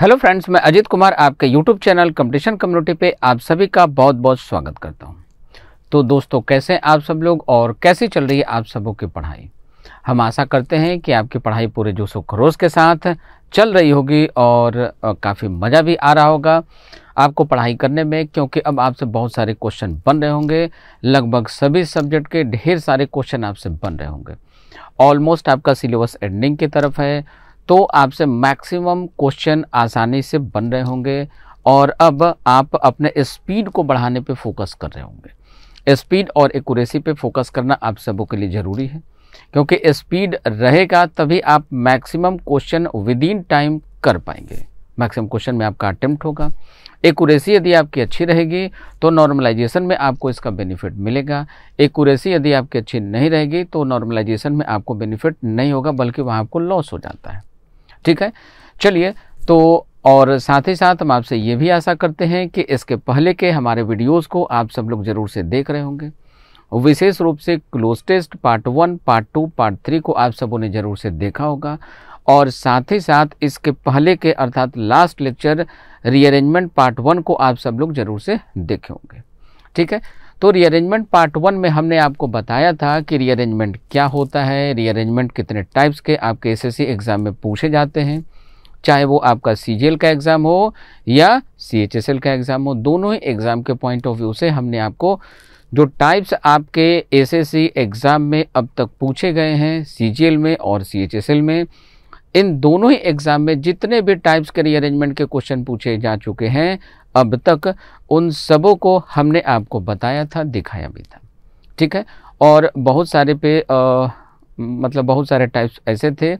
Hello friends मैं अजित कुमार आपके YouTube channel competition community पे आप सभी का बहुत बहुत स्वागत करता हूँ तो दोस्तों कैसे आप सब लोग और कैसी चल रही है आप सबों की पढ़ाई हम आशा करते हैं कि आपकी पढ़ाई पूरे जोशो खरोश के साथ चल रही होगी और काफ़ी मज़ा भी आ रहा होगा आपको पढ़ाई करने में क्योंकि अब आपसे बहुत सारे क्वेश्चन बन रहे होंगे लगभग सभी सब्जेक्ट के ढेर सारे क्वेश्चन आपसे बन रहे होंगे ऑलमोस्ट आपका सिलेबस एंडिंग की तरफ है तो आपसे मैक्सिमम क्वेश्चन आसानी से बन रहे होंगे और अब आप अपने स्पीड को बढ़ाने पे फोकस कर रहे होंगे स्पीड और एकूरेसी पे फोकस करना आप सबों के लिए ज़रूरी है क्योंकि स्पीड रहेगा तभी आप maximum question within time कर पाएंगे मैक्सिमम क्वेश्चन में आपका अटैम्प्ट होगा एकूरेसी यदि आपकी अच्छी रहेगी तो नॉर्मलाइजेशन में आपको इसका बेनिफिट मिलेगा एकूरेसी यदि आपकी अच्छी नहीं रहेगी तो नॉर्मलाइजेशन में आपको बेनिफिट नहीं होगा बल्कि वहाँ आपको लॉस हो जाता है ठीक है चलिए तो और साथ ही साथ हम आपसे ये भी आशा करते हैं कि इसके पहले के हमारे वीडियोस को आप सब लोग ज़रूर से देख रहे होंगे विशेष रूप से cloze test part one part two part three को आप सबों ने ज़रूर से देखा होगा और साथ ही साथ इसके पहले के अर्थात last lecture rearrangement part one को आप सब लोग ज़रूर से देखे होंगे ठीक है तो रीअरेंजमेंट पार्ट वन में हमने आपको बताया था कि रीअरेंजमेंट क्या होता है रीअरेंजमेंट कितने टाइप्स के आपके एसएससी एग्ज़ाम में पूछे जाते हैं चाहे वो आपका सी का एग्ज़ाम हो या सी का एग्ज़ाम हो दोनों ही एग्ज़ाम के पॉइंट ऑफ व्यू से हमने आपको जो टाइप्स आपके एसएससी एग्ज़ाम में अब तक पूछे गए हैं सी में और सी में इन दोनों ही एग्ज़ाम में जितने भी टाइप्स के रीअरेंजमेंट के क्वेश्चन पूछे जा चुके हैं अब तक उन सबों को हमने आपको बताया था दिखाया भी था ठीक है और बहुत सारे पे आ, मतलब बहुत सारे टाइप्स ऐसे थे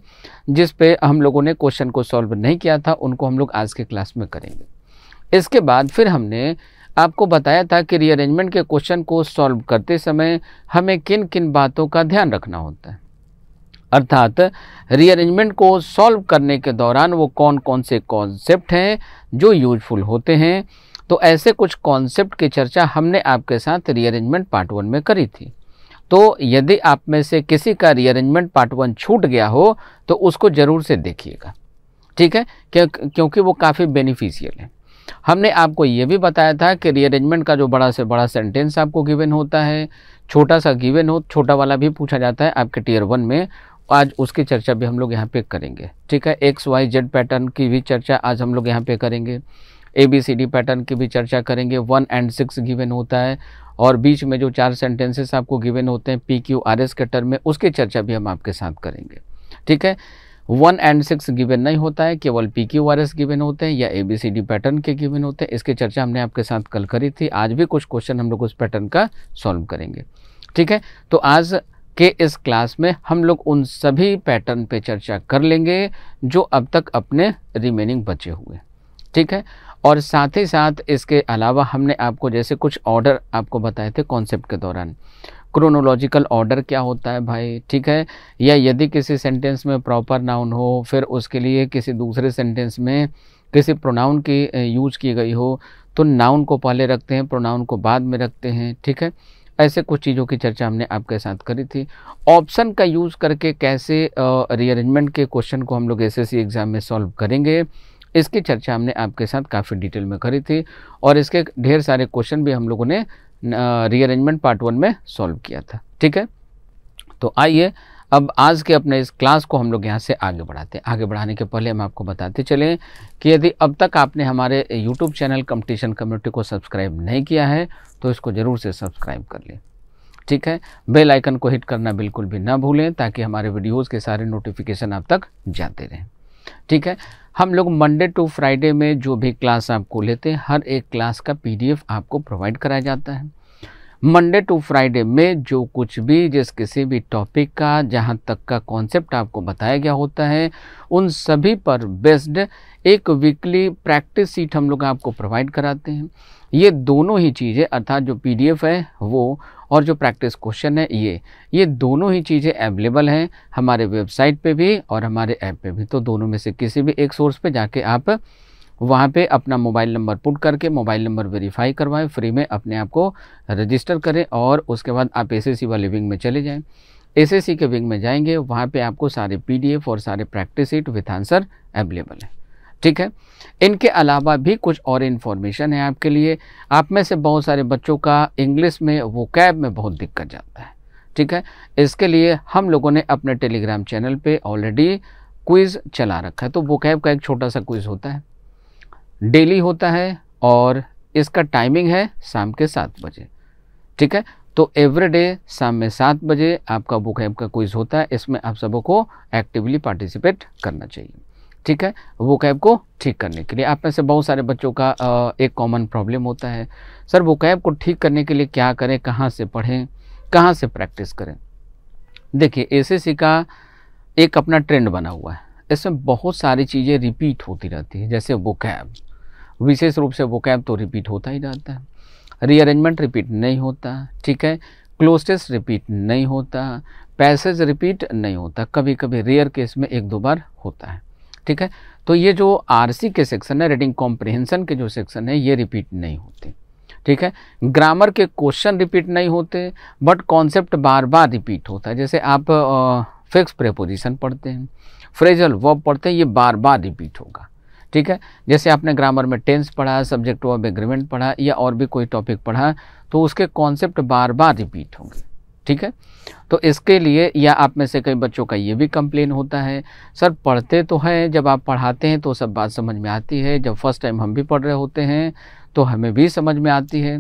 जिस पे हम लोगों ने क्वेश्चन को सॉल्व नहीं किया था उनको हम लोग आज के क्लास में करेंगे इसके बाद फिर हमने आपको बताया था कि रीअरेंजमेंट के क्वेश्चन को सॉल्व करते समय हमें किन किन बातों का ध्यान रखना होता है अर्थात रीअरेंजमेंट को सॉल्व करने के दौरान वो कौन कौन से कॉन्सेप्ट हैं जो यूजफुल होते हैं तो ऐसे कुछ कॉन्सेप्ट की चर्चा हमने आपके साथ रीअरेंजमेंट पार्ट वन में करी थी तो यदि आप में से किसी का रीअरेंजमेंट पार्ट वन छूट गया हो तो उसको ज़रूर से देखिएगा ठीक है क्यों क्योंकि वो काफ़ी बेनिफिशियल है हमने आपको ये भी बताया था कि रीअरेंजमेंट का जो बड़ा से बड़ा सेंटेंस आपको गिवन होता है छोटा सा गिवन हो छोटा वाला भी पूछा जाता है आपके टीयर वन में आज उसकी चर्चा भी हम लोग यहाँ पे करेंगे ठीक है एक्स वाई जेड पैटर्न की भी चर्चा आज हम लोग यहाँ पे करेंगे A B C D pattern की भी चर्चा करेंगे वन एंड सिक्स गिवन होता है और बीच में जो चार सेंटेंसेस आपको गिवन होते हैं पी क्यू आर एस के टर्म में उसकी चर्चा भी हम आपके साथ करेंगे ठीक है वन एंड सिक्स गिवन नहीं होता है केवल P Q R S given होते हैं या A B C D pattern के गिवन होते हैं इसकी चर्चा हमने आपके साथ कल करी थी आज भी कुछ क्वेश्चन हम लोग उस पैटर्न का सॉल्व करेंगे ठीक है तो आज के इस क्लास में हम लोग उन सभी पैटर्न पे चर्चा कर लेंगे जो अब तक अपने रिमेनिंग बचे हुए ठीक है और साथ ही साथ इसके अलावा हमने आपको जैसे कुछ ऑर्डर आपको बताए थे कॉन्सेप्ट के दौरान क्रोनोलॉजिकल ऑर्डर क्या होता है भाई ठीक है या यदि किसी सेंटेंस में प्रॉपर नाउन हो फिर उसके लिए किसी दूसरे सेंटेंस में किसी प्रोनाउन की यूज की गई हो तो नाउन को पहले रखते हैं प्रोनाउन को बाद में रखते हैं ठीक है ऐसे कुछ चीज़ों की चर्चा हमने आपके साथ करी थी ऑप्शन का यूज़ करके कैसे रीअरेंजमेंट के क्वेश्चन को हम लोग एस एग्ज़ाम में सॉल्व करेंगे इसकी चर्चा हमने आपके साथ काफ़ी डिटेल में करी थी और इसके ढेर सारे क्वेश्चन भी हम लोगों ने रीअरेंजमेंट पार्ट वन में सॉल्व किया था ठीक है तो आइए अब आज के अपने इस क्लास को हम लोग यहाँ से आगे बढ़ाते हैं आगे बढ़ाने के पहले हम आपको बताते चलें कि यदि अब तक आपने हमारे यूट्यूब चैनल कंपटीशन कम्युनिटी को सब्सक्राइब नहीं किया है तो इसको ज़रूर से सब्सक्राइब कर लें ठीक है बेल आइकन को हिट करना बिल्कुल भी ना भूलें ताकि हमारे वीडियोज़ के सारे नोटिफिकेशन आप तक जाते रहें ठीक है हम लोग मंडे टू फ्राइडे में जो भी क्लास आपको लेते हैं हर एक क्लास का पी आपको प्रोवाइड कराया जाता है मंडे टू फ्राइडे में जो कुछ भी जिस किसी भी टॉपिक का जहाँ तक का कॉन्सेप्ट आपको बताया गया होता है उन सभी पर बेस्ड एक वीकली प्रैक्टिस सीट हम लोग आपको प्रोवाइड कराते हैं ये दोनों ही चीज़ें अर्थात जो पीडीएफ है वो और जो प्रैक्टिस क्वेश्चन है ये ये दोनों ही चीज़ें अवेलेबल हैं हमारे वेबसाइट पे भी और हमारे ऐप पे भी तो दोनों में से किसी भी एक सोर्स पे जाके आप वहाँ पे अपना मोबाइल नंबर पुट करके मोबाइल नंबर वेरीफाई करवाएं फ्री में अपने आप को रजिस्टर करें और उसके बाद आप एस वाले विंग में चले जाएँ एस के विंग में जाएंगे वहाँ पे आपको सारे पी और सारे practice sheet with answer available है ठीक है इनके अलावा भी कुछ और इन्फॉर्मेशन है आपके लिए आप में से बहुत सारे बच्चों का इंग्लिश में वो कैब में बहुत दिक्कत जाता है ठीक है इसके लिए हम लोगों ने अपने टेलीग्राम चैनल पे ऑलरेडी क्विज़ चला रखा है तो वो कैब का एक छोटा सा क्विज़ होता है डेली होता है और इसका टाइमिंग है शाम के सात बजे ठीक है तो एवरी डे शाम में सात बजे आपका बुक ऐप का क्विज होता है इसमें आप सबों को एक्टिवली पार्टिसिपेट करना चाहिए ठीक है वो कैब को ठीक करने के लिए आप में से बहुत सारे बच्चों का एक कॉमन प्रॉब्लम होता है सर वो कैब को ठीक करने के लिए क्या करें कहाँ से पढ़ें कहाँ से प्रैक्टिस करें देखिए एसएससी का एक अपना ट्रेंड बना हुआ है इसमें बहुत सारी चीज़ें रिपीट होती रहती है जैसे वो कैब विशेष रूप से वो कैब तो रिपीट होता ही रहता है रीअरेंजमेंट रिपीट नहीं होता ठीक है क्लोजेस रिपीट नहीं होता पैसेज रिपीट नहीं होता कभी कभी रेयर केस में एक दो बार होता है ठीक है तो ये जो आरसी के सेक्शन है रीडिंग कॉम्प्रिहेंसन के जो सेक्शन है ये रिपीट नहीं होते ठीक है ग्रामर के क्वेश्चन रिपीट नहीं होते बट कॉन्सेप्ट बार बार रिपीट होता है जैसे आप फिक्स प्रेपोजिशन पढ़ते हैं फ्रेजल वर्ब पढ़ते हैं ये बार बार रिपीट होगा ठीक है जैसे आपने ग्रामर में टेंस पढ़ा सब्जेक्ट ऑफ एग्रीमेंट पढ़ा या और भी कोई टॉपिक पढ़ा तो उसके कॉन्सेप्ट बार बार रिपीट होंगे ठीक है तो इसके लिए या आप में से कई बच्चों का ये भी कंप्लेन होता है सर पढ़ते तो हैं जब आप पढ़ाते हैं तो सब बात समझ में आती है जब फर्स्ट टाइम हम भी पढ़ रहे होते हैं तो हमें भी समझ में आती है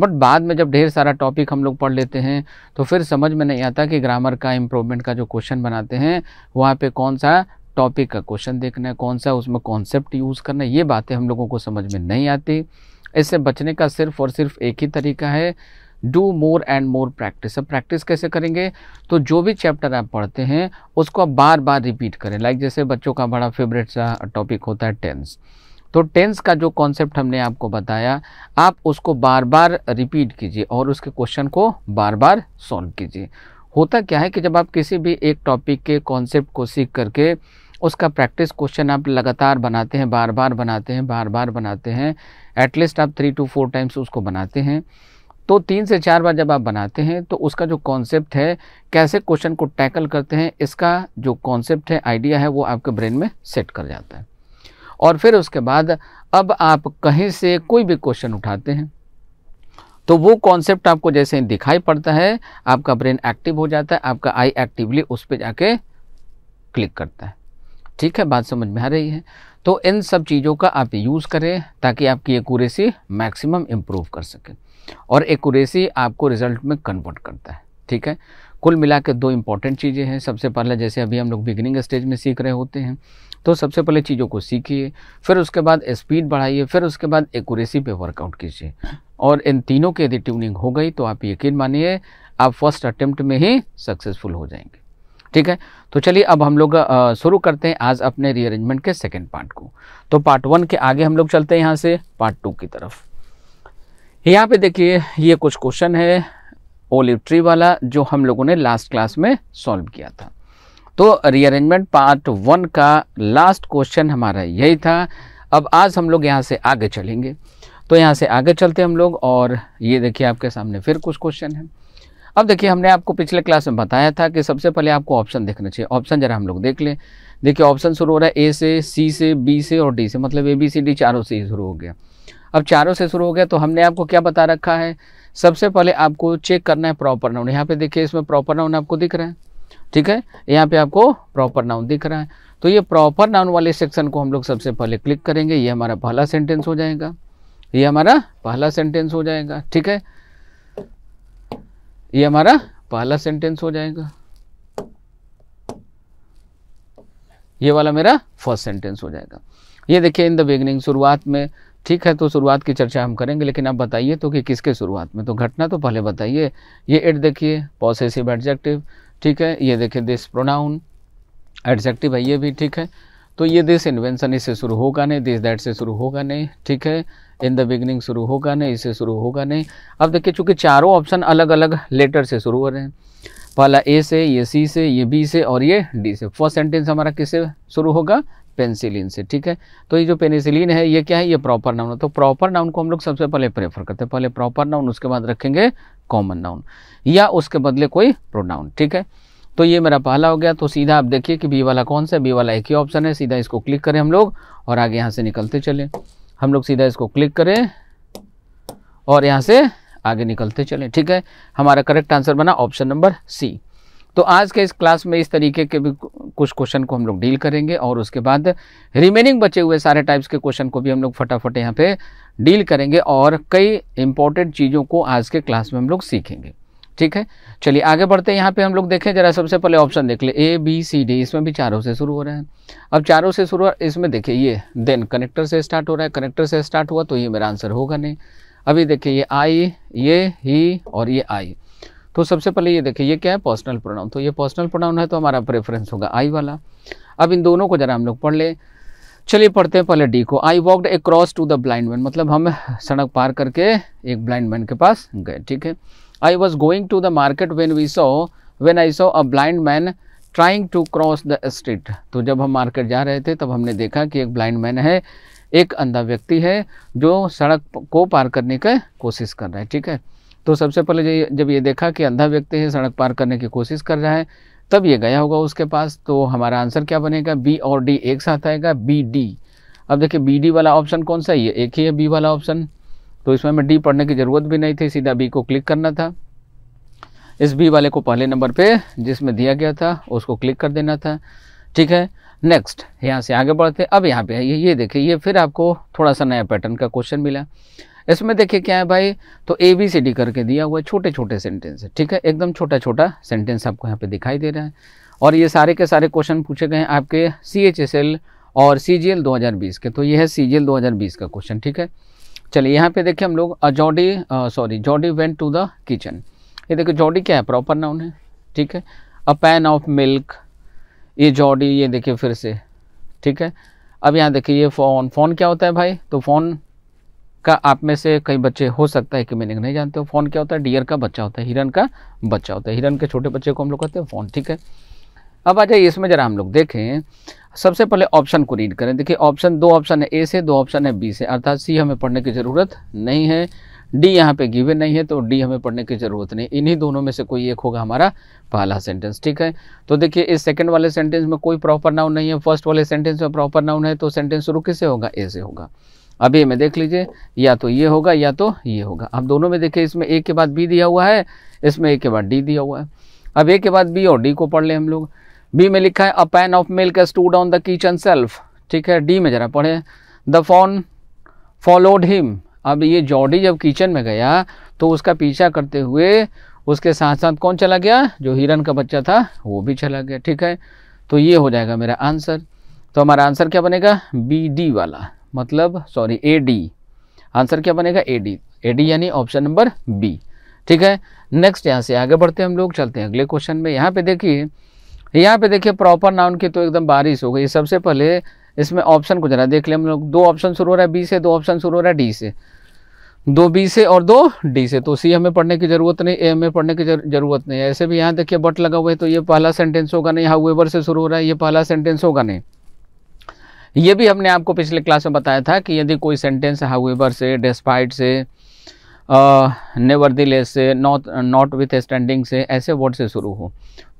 बट बाद में जब ढेर सारा टॉपिक हम लोग पढ़ लेते हैं तो फिर समझ में नहीं आता कि ग्रामर का इम्प्रूवमेंट का जो क्वेश्चन बनाते हैं वहाँ पे कौन सा टॉपिक का क्वेश्चन देखना है कौन सा उसमें कॉन्सेप्ट यूज़ करना है ये बातें हम लोगों को समझ में नहीं आती इससे बचने का सिर्फ और सिर्फ एक ही तरीका है do more and more practice अब प्रैक्टिस कैसे करेंगे तो जो भी चैप्टर आप पढ़ते हैं उसको आप बार बार रिपीट करें लाइक जैसे बच्चों का बड़ा फेवरेट सा टॉपिक होता है टेंस तो टेंस का जो कॉन्सेप्ट हमने आपको बताया आप उसको बार बार रिपीट कीजिए और उसके क्वेश्चन को बार बार सॉल्व कीजिए होता क्या है कि जब आप किसी भी एक टॉपिक के कॉन्सेप्ट को सीख करके उसका प्रैक्टिस क्वेश्चन आप लगातार बनाते हैं बार बार बनाते हैं बार बार बनाते हैं एटलीस्ट आप थ्री टू फोर टाइम्स उसको बनाते हैं तो तीन से चार बार जब आप बनाते हैं तो उसका जो कॉन्सेप्ट है कैसे क्वेश्चन को टैकल करते हैं इसका जो कॉन्सेप्ट है आइडिया है वो आपके ब्रेन में सेट कर जाता है और फिर उसके बाद अब आप कहीं से कोई भी क्वेश्चन उठाते हैं तो वो कॉन्सेप्ट आपको जैसे दिखाई पड़ता है आपका ब्रेन एक्टिव हो जाता है आपका आई एक्टिवली उस पर जाके क्लिक करता है ठीक है बात समझ में आ रही है तो इन सब चीज़ों का आप यूज़ करें ताकि आपकी एकूरेसी मैक्सिमम इम्प्रूव कर सकें और एकूरेसी आपको रिजल्ट में कन्वर्ट करता है ठीक है कुल मिला के दो इम्पॉर्टेंट चीज़ें हैं सबसे पहले जैसे अभी हम लोग बिगिनिंग स्टेज में सीख रहे होते हैं तो सबसे पहले चीज़ों को सीखिए फिर उसके बाद स्पीड बढ़ाइए फिर उसके बाद एकूरेसी पे वर्कआउट कीजिए और इन तीनों की यदि ट्यूनिंग हो गई तो आप यकीन मानिए आप फर्स्ट अटेम्प्ट में ही सक्सेसफुल हो जाएंगे ठीक है तो चलिए अब हम लोग शुरू करते हैं आज अपने रीअरेंजमेंट के सेकेंड पार्ट को तो पार्ट वन के आगे हम लोग चलते हैं यहाँ से पार्ट टू की तरफ यहाँ पे देखिए ये कुछ क्वेश्चन है ओलिव ट्री वाला जो हम लोगों ने लास्ट क्लास में सॉल्व किया था तो रीअरेंजमेंट पार्ट वन का लास्ट क्वेश्चन हमारा यही था अब आज हम लोग यहाँ से आगे चलेंगे तो यहाँ से आगे चलते हम लोग और ये देखिए आपके सामने फिर कुछ क्वेश्चन है अब देखिए हमने आपको पिछले क्लास में बताया था कि सबसे पहले आपको ऑप्शन देखना चाहिए ऑप्शन जरा हम लोग देख लें देखिए ऑप्शन शुरू हो रहा है ए से सी से बी से और डी से मतलब ए बी सी डी चारों से ही शुरू हो गया अब चारों से शुरू हो गया तो हमने आपको क्या बता रखा है सबसे पहले आपको चेक करना है प्रॉपर नाउन यहाँ पे देखिए इसमें प्रॉपर नाउन आपको दिख रहा है ठीक है यहाँ पे आपको प्रॉपर नाउन दिख रहा है तो ये प्रॉपर नाउन वाले सेक्शन को हम लोग सबसे पहले क्लिक करेंगे ये हमारा पहला सेंटेंस हो जाएगा ये हमारा पहला सेंटेंस हो जाएगा ठीक है ये हमारा पहला सेंटेंस हो जाएगा ये वाला मेरा फर्स्ट सेंटेंस हो जाएगा ये देखिए इन द बिगनिंग शुरुआत में ठीक है तो शुरुआत की चर्चा हम करेंगे लेकिन आप बताइए तो कि किसके शुरुआत में तो घटना तो पहले बताइए ये एड देखिए पॉसेसिव एडजेक्टिव ठीक है ये देखिए दिस प्रोनाउन एडजेक्टिव है ये भी ठीक है तो ये दिस इन्वेंशन इससे शुरू होगा नहीं दिस दैट से शुरू होगा नहीं ठीक है इन द बिगनिंग शुरू होगा नहीं इसे शुरू होगा नहीं अब देखिए चूंकि चारों ऑप्शन अलग अलग लेटर से शुरू हो रहे हैं पहला ए से ये सी से ये बी से और ये डी से फर्स्ट सेंटेंस हमारा किससे शुरू होगा पेंसिलिन से ठीक है तो ये जो पेनिसिलिन है ये क्या है ये प्रॉपर नाउन है तो प्रॉपर नाउन को हम लोग सबसे पहले प्रेफर करते हैं पहले प्रॉपर नाउन उसके बाद रखेंगे कॉमन नाउन या उसके बदले कोई प्रोनाउन ठीक है तो ये मेरा पहला हो गया तो सीधा आप देखिए कि बी वाला कौन सा बी वाला एक ही ऑप्शन है सीधा इसको क्लिक करें हम लोग और आगे यहाँ से निकलते चले हम लोग सीधा इसको क्लिक करें और यहाँ से आगे निकलते चलें ठीक है हमारा करेक्ट आंसर बना ऑप्शन नंबर सी तो आज के इस क्लास में इस तरीके के भी कुछ क्वेश्चन को हम लोग डील करेंगे और उसके बाद रिमेनिंग बचे हुए सारे टाइप्स के क्वेश्चन को भी हम लोग फटाफट यहाँ पे डील करेंगे और कई इम्पॉर्टेंट चीज़ों को आज के क्लास में हम लोग सीखेंगे ठीक है चलिए आगे बढ़ते हैं यहाँ पे हम लोग देखें जरा सबसे पहले ऑप्शन देख ले ए बी सी डी इसमें भी चारों से शुरू हो रहे हैं अब चारों से शुरू इसमें देखिए ये देन कनेक्टर से स्टार्ट हो रहा है कनेक्टर से स्टार्ट हुआ तो ये मेरा आंसर होगा नहीं अभी देखिए ये आई ये ही और ये आई तो सबसे पहले ये देखिए ये क्या है पर्सनल प्रोनाउन तो ये पर्सनल प्रोनाउन है तो हमारा प्रेफरेंस होगा आई वाला अब इन दोनों को जरा हम लोग पढ़ लें चलिए पढ़ते हैं पहले डी को I walked across to the blind man मतलब हम सड़क पार करके एक ब्लाइंड मैन के पास गए ठीक है I was going to the market when we saw when I saw a blind man trying to cross the street. तो जब हम मार्केट जा रहे थे तब हमने देखा कि एक ब्लाइंड मैन है एक अंधा व्यक्ति है जो सड़क को पार करने की कोशिश कर रहा है ठीक है तो सबसे पहले जब ये देखा कि अंधा व्यक्ति है सड़क पार करने की कोशिश कर रहा है तब ये गया होगा उसके पास तो हमारा आंसर क्या बनेगा बी और डी एक साथ आएगा बी डी अब देखिए बी डी वाला ऑप्शन कौन सा है ये एक ही है बी वाला ऑप्शन तो इसमें हमें डी पढ़ने की ज़रूरत भी नहीं थी सीधा बी को क्लिक करना था इस बी वाले को पहले नंबर पे जिसमें दिया गया था उसको क्लिक कर देना था ठीक है नेक्स्ट यहाँ से आगे बढ़ते अब यहाँ पे ये ये देखिए ये फिर आपको थोड़ा सा नया पैटर्न का क्वेश्चन मिला इसमें देखिए क्या है भाई तो ए बी सी डी करके दिया हुआ है छोटे छोटे सेंटेंस है ठीक है एकदम छोटा छोटा सेंटेंस आपको यहाँ पर दिखाई दे रहा है और ये सारे के सारे क्वेश्चन पूछे गए हैं आपके सी एच एस एल और सी जी एल दो हज़ार बीस के तो ये है सी जी एल दो हज़ार बीस का क्वेश्चन ठीक है चलिए यहाँ पे देखिए हम लोग Jodie sorry Jodie went to the kitchen ये देखिए जॉडी क्या है प्रॉपर नाउन है ठीक है अ पैन ऑफ मिल्क ये जॉडी ये देखिए फिर से ठीक है अब यहाँ देखिए ये फ़ोन फ़ोन क्या होता है भाई तो फ़ोन का आप में से कई बच्चे हो सकता है कि मीनिंग नहीं जानते हो फ़ोन क्या होता है डियर का बच्चा होता है हिरन का बच्चा होता है हिरन के छोटे बच्चे को हम लोग कहते हैं फ़ोन ठीक है अब आ जाइए इसमें ज़रा हम लोग देखें सबसे पहले ऑप्शन को रीड करें देखिए ऑप्शन दो ऑप्शन है ए से दो ऑप्शन है बी से अर्थात सी हमें पढ़ने की ज़रूरत नहीं है डी यहाँ पे गिवन नहीं है तो डी हमें पढ़ने की ज़रूरत नहीं इन्हीं दोनों में से कोई एक होगा हमारा पहला सेंटेंस ठीक है तो देखिए इस सेकंड वाले सेंटेंस में कोई प्रॉपर नाउन नहीं है फर्स्ट वाले सेंटेंस में प्रॉपर नाउन है तो सेंटेंस शुरू किससे होगा ए से होगा अभी हमें देख लीजिए या तो ये होगा या तो ये होगा अब दोनों में देखिए इसमें एक के बाद बी दिया हुआ है इसमें एक के बाद डी दिया हुआ है अब एक के बाद बी और डी को पढ़ लें हम लोग बी में लिखा है a pan of milk stood on the kitchen shelf ठीक है डी में जरा पढ़े द फोन फॉलोड हिम अब ये जॉडी जब किचन में गया तो उसका पीछा करते हुए उसके साथ साथ कौन चला गया जो हिरन का बच्चा था वो भी चला गया ठीक है तो ये हो जाएगा मेरा आंसर तो हमारा आंसर क्या बनेगा बी डी वाला मतलब सॉरी ए डी आंसर क्या बनेगा ए डी ए डी यानी ऑप्शन नंबर बी ठीक है नेक्स्ट यहाँ से आगे बढ़ते हैं हम लोग चलते हैं अगले क्वेश्चन में यहाँ पे देखिए यहाँ पे देखिए प्रॉपर नाउन की तो एकदम बारिश हो गई सबसे पहले इसमें ऑप्शन को जरा देख ले हम लोग दो ऑप्शन शुरू हो रहा है बी से दो ऑप्शन शुरू हो रहा है डी से दो बी से और दो डी से तो सी हमें पढ़ने की ज़रूरत नहीं ए हमें पढ़ने की ज़रूरत नहीं है ऐसे भी यहाँ देखिए बट लगा हुआ है तो ये पहला सेंटेंस होगा नहीं हाउ वेबर से शुरू हो रहा है ये पहला सेंटेंस होगा नहीं ये भी हमने आपको पिछले क्लास में बताया था कि यदि कोई सेंटेंस हाउएवर से डेस्पाइट से नेवर दिलेस से नॉट नॉट विथ स्टैंडिंग से ऐसे वर्ड से शुरू हो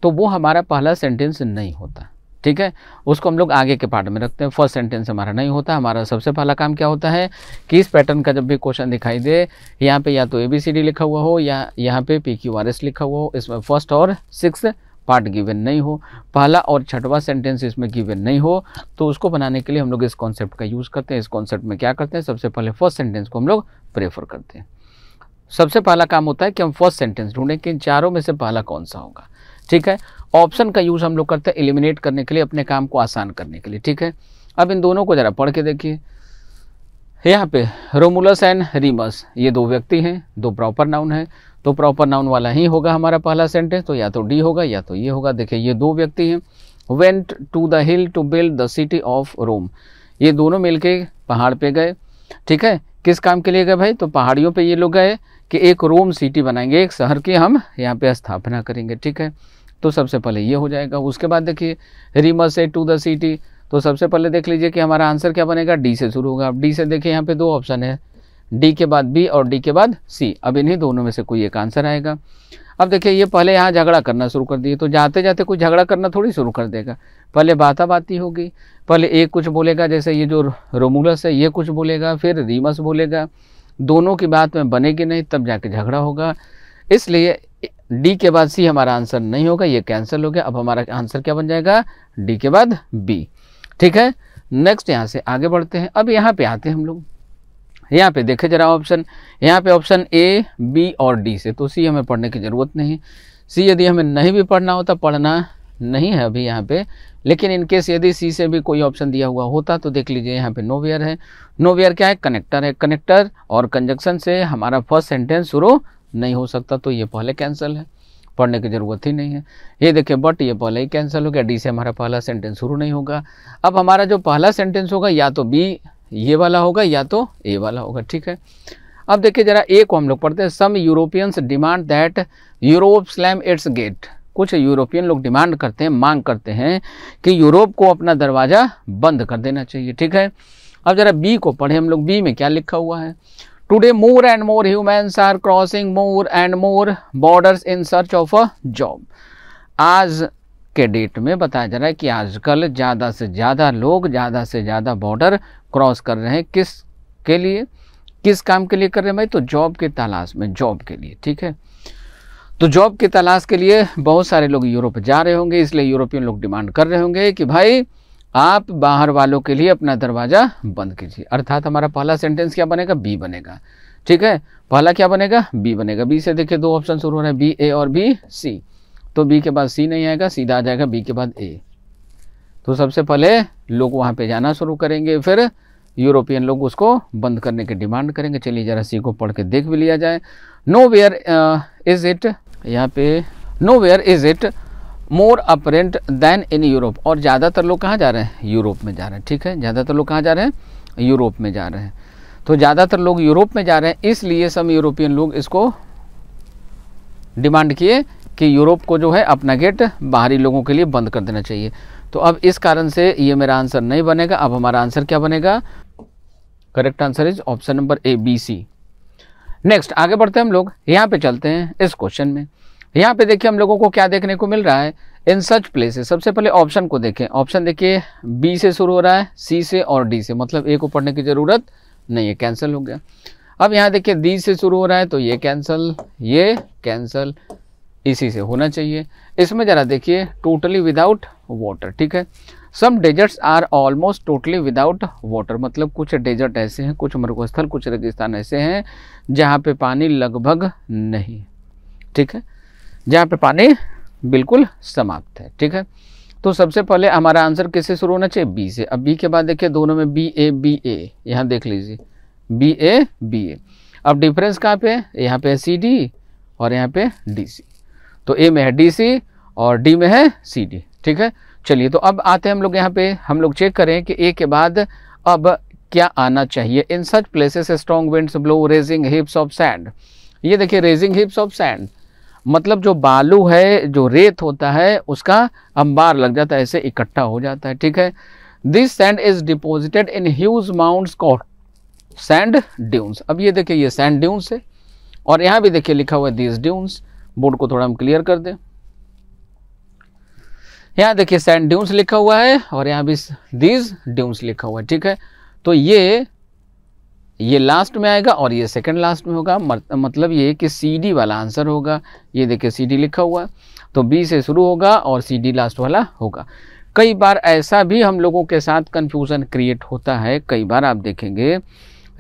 तो वो हमारा पहला सेंटेंस नहीं होता ठीक है उसको हम लोग आगे के पार्ट में रखते हैं फर्स्ट सेंटेंस हमारा नहीं होता हमारा सबसे पहला काम क्या होता है कि इस पैटर्न का जब भी क्वेश्चन दिखाई दे यहाँ पे या तो ए बी सी डी लिखा हुआ हो या यहाँ पे पी क्यू आर एस लिखा हुआ हो इसमें फर्स्ट और सिक्स पार्ट गिवन नहीं हो पहला और छठवा सेंटेंस इसमें गिवन नहीं हो तो उसको बनाने के लिए हम लोग इस कॉन्सेप्ट का यूज़ करते हैं इस कॉन्सेप्ट में क्या करते हैं सबसे पहले फर्स्ट सेंटेंस को हम लोग प्रेफर करते हैं सबसे पहला काम होता है कि हम फर्स्ट सेंटेंस ढूंढें कि इन चारों में से पहला कौन सा होगा ठीक है ऑप्शन का यूज़ हम लोग करते हैं एलिमिनेट करने के लिए अपने काम को आसान करने के लिए ठीक है अब इन दोनों को ज़रा पढ़ के देखिए यहाँ पे रोमुलस एंड रीमस ये दो व्यक्ति हैं दो प्रॉपर नाउन है तो प्रॉपर नाउन वाला ही होगा हमारा पहला सेंटेंस तो या तो डी होगा या तो ये होगा देखिए ये दो व्यक्ति हैं went to the hill to build the city of Rome ये दोनों मिलके पहाड़ पे गए ठीक है किस काम के लिए गए भाई तो पहाड़ियों पे ये लोग गए कि एक रोम सिटी बनाएंगे एक शहर की हम यहाँ पे स्थापना करेंगे ठीक है तो सबसे पहले ये हो जाएगा उसके बाद देखिए रिमस से टू द सिटी तो सबसे पहले देख लीजिए कि हमारा आंसर क्या बनेगा डी से शुरू होगा अब डी से देखिए यहाँ पे दो ऑप्शन है डी के बाद बी और डी के बाद सी अब इन्हीं दोनों में से कोई एक आंसर आएगा अब देखिए ये पहले यहाँ झगड़ा करना शुरू कर दिए तो जाते जाते कोई झगड़ा करना थोड़ी शुरू कर देगा पहले बाता बाती होगी पहले एक कुछ बोलेगा जैसे ये जो रोमुलस है ये कुछ बोलेगा फिर रीमस बोलेगा दोनों की बात में बनेगी नहीं तब जाके झगड़ा होगा इसलिए डी के बाद सी हमारा आंसर नहीं होगा ये कैंसिल हो गया अब हमारा आंसर क्या बन जाएगा डी के बाद बी ठीक है नेक्स्ट यहाँ से आगे बढ़ते हैं अब यहाँ पे आते हैं हम लोग यहाँ पे देखे जरा ऑप्शन यहाँ पे ऑप्शन ए बी और डी से तो सी हमें पढ़ने की ज़रूरत नहीं सी यदि हमें नहीं भी पढ़ना होता तो पढ़ना नहीं है अभी यहाँ पे लेकिन इनकेस यदि सी से भी कोई ऑप्शन दिया हुआ होता तो देख लीजिए यहाँ पे नोवेयर है नोवेयर क्या है कनेक्टर है कनेक्टर और कंजक्शन से हमारा फर्स्ट सेंटेंस शुरू नहीं हो सकता तो ये पहले कैंसिल है पढ़ने की ज़रूरत ही नहीं है ये देखिए बट ये पहले ही कैंसिल हो गया डी से हमारा पहला सेंटेंस शुरू नहीं होगा अब हमारा जो पहला सेंटेंस होगा या तो बी ये वाला होगा या तो ए वाला होगा ठीक है अब देखिए जरा ए को हम लोग पढ़ते हैं some Europeans demand that Europe slam its gate कुछ यूरोपियन लोग डिमांड करते हैं मांग करते हैं कि यूरोप को अपना दरवाज़ा बंद कर देना चाहिए ठीक है अब ज़रा बी को पढ़े हम लोग बी में क्या लिखा हुआ है today more and more humans are crossing more and more borders in search of a job आज के डेट में बताया जा रहा है कि आजकल ज़्यादा से ज़्यादा लोग ज़्यादा से ज़्यादा बॉर्डर क्रॉस कर रहे हैं किस के लिए किस काम के लिए कर रहे हैं भाई तो जॉब की तलाश में जॉब के लिए ठीक है तो जॉब की तलाश के लिए बहुत सारे लोग यूरोप जा रहे होंगे इसलिए यूरोपियन लोग डिमांड कर रहे होंगे कि भाई आप बाहर वालों के लिए अपना दरवाज़ा बंद कीजिए अर्थात हमारा पहला सेंटेंस क्या बनेगा बी बनेगा ठीक है पहला क्या बनेगा बी बनेगा बी से देखिए दो ऑप्शन शुरू हो रहे हैं बी ए और बी सी तो बी के बाद सी नहीं आएगा सीधा आ जाएगा बी के बाद ए तो सबसे पहले लोग वहाँ पे जाना शुरू करेंगे फिर यूरोपियन लोग उसको बंद करने की डिमांड करेंगे चलिए ज़रा सी को पढ़ के देख भी लिया जाए नो वेयर इज़ इट यहाँ पे nowhere is it more apparent than in Europe और ज़्यादातर लोग कहाँ जा रहे हैं यूरोप में जा रहे हैं ठीक है ज़्यादातर लोग कहाँ जा रहे हैं यूरोप में जा रहे हैं तो ज़्यादातर लोग यूरोप में जा रहे हैं इसलिए सब यूरोपियन लोग इसको डिमांड किए कि यूरोप को जो है अपना गेट बाहरी लोगों के लिए बंद कर देना चाहिए तो अब इस कारण से ये मेरा आंसर नहीं बनेगा अब हमारा आंसर क्या बनेगा correct answer is option number A B C next आगे बढ़ते हैं हम लोग यहाँ पे चलते हैं इस क्वेश्चन में यहाँ पे देखिए हम लोगों को क्या देखने को मिल रहा है इन सच प्लेसेस सबसे पहले ऑप्शन को देखें ऑप्शन देखिए बी से शुरू हो रहा है सी से और डी से मतलब ए को पढ़ने की ज़रूरत नहीं है कैंसिल हो गया अब यहाँ देखिए डी से शुरू हो रहा है तो ये कैंसिल ये कैंसिल इसी से होना चाहिए इसमें ज़रा देखिए टोटली विदाउट वाटर ठीक है some deserts are almost totally without water मतलब कुछ डेजर्ट ऐसे हैं कुछ मरुस्थल कुछ रेगिस्तान ऐसे हैं जहाँ पे पानी लगभग नहीं ठीक है जहाँ पे पानी बिल्कुल समाप्त है ठीक है तो सबसे पहले हमारा आंसर किससे शुरू होना चाहिए बी से अब बी के बाद देखिए दोनों में बी ए बी ए यहाँ देख लीजिए बी ए बी ए अब डिफरेंस कहाँ पे है यहाँ पे है सी डी और यहाँ पे डी सी तो ए में है डी सी और डी में है सी डी ठीक है चलिए तो अब आते हैं हम लोग यहाँ पे हम लोग चेक करें कि ए के बाद अब क्या आना चाहिए in such places strong winds blow raising heaps of sand ये देखिए रेजिंग हिप्स ऑफ सैंड मतलब जो बालू है जो रेत होता है उसका अंबार लग जाता है ऐसे इकट्ठा हो जाता है ठीक है this sand is deposited in huge mounds called sand dunes अब ये देखिए ये सैंड ड्यून्स है और यहां भी देखिए लिखा हुआ है दिस ड्यून्स बोर्ड को थोड़ा हम क्लियर कर दें यहां देखिए सैंड ड्यून्स लिखा हुआ है और यहाँ भी दीज ड्यून्स लिखा हुआ है ठीक है तो ये ये लास्ट में आएगा और ये सेकंड लास्ट में होगा मतलब ये कि सी डी वाला आंसर होगा ये देखिए सी डी लिखा हुआ है तो बी से शुरू होगा और सी डी लास्ट वाला होगा कई बार ऐसा भी हम लोगों के साथ कन्फ्यूज़न क्रिएट होता है कई बार आप देखेंगे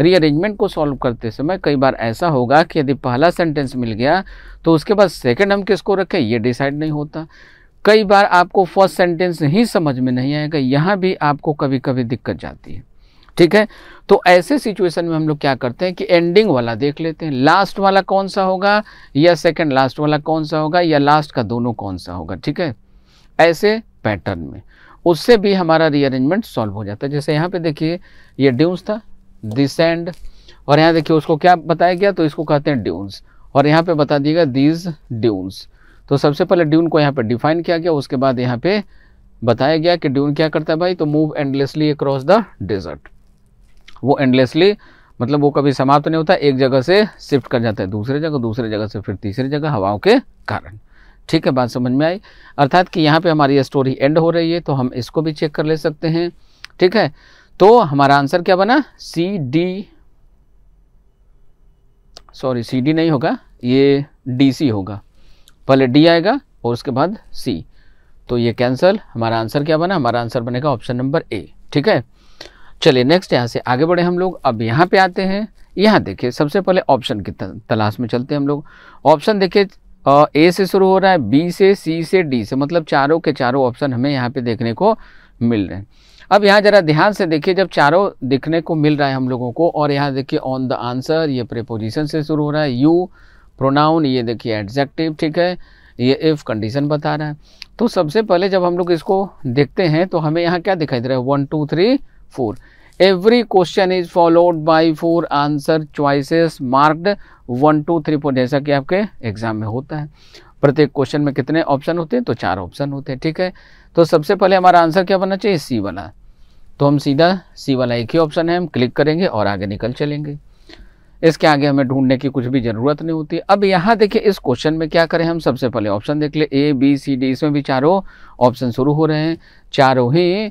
रीअरेंजमेंट को सॉल्व करते समय कई बार ऐसा होगा कि यदि पहला सेंटेंस मिल गया तो उसके बाद सेकंड हम किसको रखें ये डिसाइड नहीं होता कई बार आपको फर्स्ट सेंटेंस ही समझ में नहीं आएगा यहाँ भी आपको कभी कभी दिक्कत जाती है ठीक है तो ऐसे सिचुएशन में हम लोग क्या करते हैं कि एंडिंग वाला देख लेते हैं लास्ट वाला कौन सा होगा या सेकंड लास्ट वाला कौन सा होगा या लास्ट का दोनों कौन सा होगा ठीक है ऐसे पैटर्न में उससे भी हमारा रीअरेंजमेंट सॉल्व हो जाता है जैसे यहाँ पे देखिए ये ड्यून्स था दिस एंड और यहाँ देखिए उसको क्या बताया गया तो इसको कहते हैं ड्यून्स और यहाँ पर बता दिएगा दीज ड्यून्स तो सबसे पहले ड्यून को यहाँ पर डिफाइन किया गया उसके बाद यहाँ पे बताया गया कि ड्यून क्या करता है भाई तो move endlessly across the desert वो एंडलेसली मतलब वो कभी समाप्त नहीं होता एक जगह से शिफ्ट कर जाता है दूसरे जगह दूसरे जगह से फिर तीसरी जगह हवाओं के कारण ठीक है बात समझ में आई अर्थात कि यहाँ पे हमारी स्टोरी एंड हो रही है तो हम इसको भी चेक कर ले सकते हैं ठीक है तो हमारा आंसर क्या बना C D sorry C D नहीं होगा ये डी सी होगा पहले डी आएगा और उसके बाद सी तो ये कैंसल हमारा आंसर क्या बना हमारा आंसर बनेगा ऑप्शन नंबर ए ठीक है चलिए नेक्स्ट यहाँ से आगे बढ़े हम लोग अब यहाँ पे आते हैं यहाँ देखिए सबसे पहले ऑप्शन की तलाश में चलते हैं हम लोग ऑप्शन देखिए ए से शुरू हो रहा है बी से सी से डी से मतलब चारों के चारों ऑप्शन हमें यहाँ पे देखने को मिल रहे हैं अब यहाँ ज़रा ध्यान से देखिए जब चारों दिखने को मिल रहा है हम लोगों को और यहाँ देखिए ऑन द आंसर ये प्रेपोजिशन से शुरू हो रहा है यू प्रोनाउन ये देखिए एडजेक्टिव ठीक है ये इफ़ कंडीशन बता रहा है तो सबसे पहले जब हम लोग इसको देखते हैं तो हमें यहाँ क्या दिखाई दे रहा है one two three four every question is followed by four answer choices marked one two three four जैसा कि आपके एग्जाम में होता है प्रत्येक क्वेश्चन में कितने ऑप्शन होते हैं तो चार ऑप्शन होते हैं ठीक है तो सबसे पहले हमारा आंसर क्या बनना चाहिए सी वाला तो हम सीधा सी वाला एक ही ऑप्शन है हम क्लिक करेंगे और आगे निकल चलेंगे इसके आगे हमें ढूंढने की कुछ भी ज़रूरत नहीं होती अब यहाँ देखिए इस क्वेश्चन में क्या करें हम सबसे पहले ऑप्शन देख ले ए बी सी डी इसमें भी चारों ऑप्शन शुरू हो रहे हैं चारों ही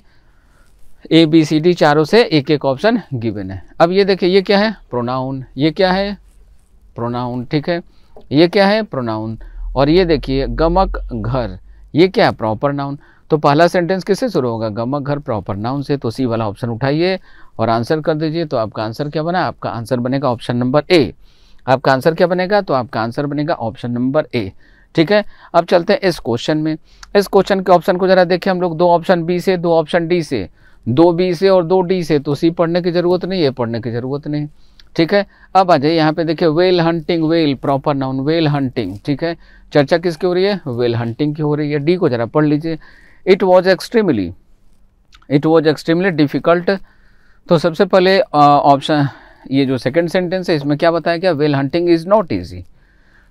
ए बी सी डी चारों से एक एक ऑप्शन गिवन है अब ये देखिए ये क्या है प्रोनाउन ये क्या है प्रोनाउन ठीक है ये क्या है प्रोनाउन और ये देखिए गमक घर ये क्या है प्रॉपर नाउन तो पहला सेंटेंस किससे शुरू होगा गमक घर प्रॉपर नाउन से तो सी वाला ऑप्शन उठाइए और आंसर कर दीजिए तो आपका आंसर क्या बना आपका आंसर बनेगा ऑप्शन नंबर ए आपका आंसर क्या बनेगा तो आपका आंसर बनेगा ऑप्शन नंबर ए ठीक है अब चलते हैं इस क्वेश्चन में इस क्वेश्चन के ऑप्शन को जरा देखें हम लोग दो ऑप्शन बी से दो ऑप्शन डी से दो बी से और दो डी से तो सी पढ़ने की ज़रूरत नहीं है पढ़ने की ज़रूरत नहीं ठीक है अब आ जाइए यहाँ पे देखिए whale hunting whale proper noun whale hunting ठीक है चर्चा किसकी हो रही है वेल हंटिंग की हो रही है डी को ज़रा पढ़ लीजिए it was extremely it was extremely difficult तो सबसे पहले ऑप्शन ये जो सेकेंड सेंटेंस है इसमें क्या बताया गया whale hunting is not easy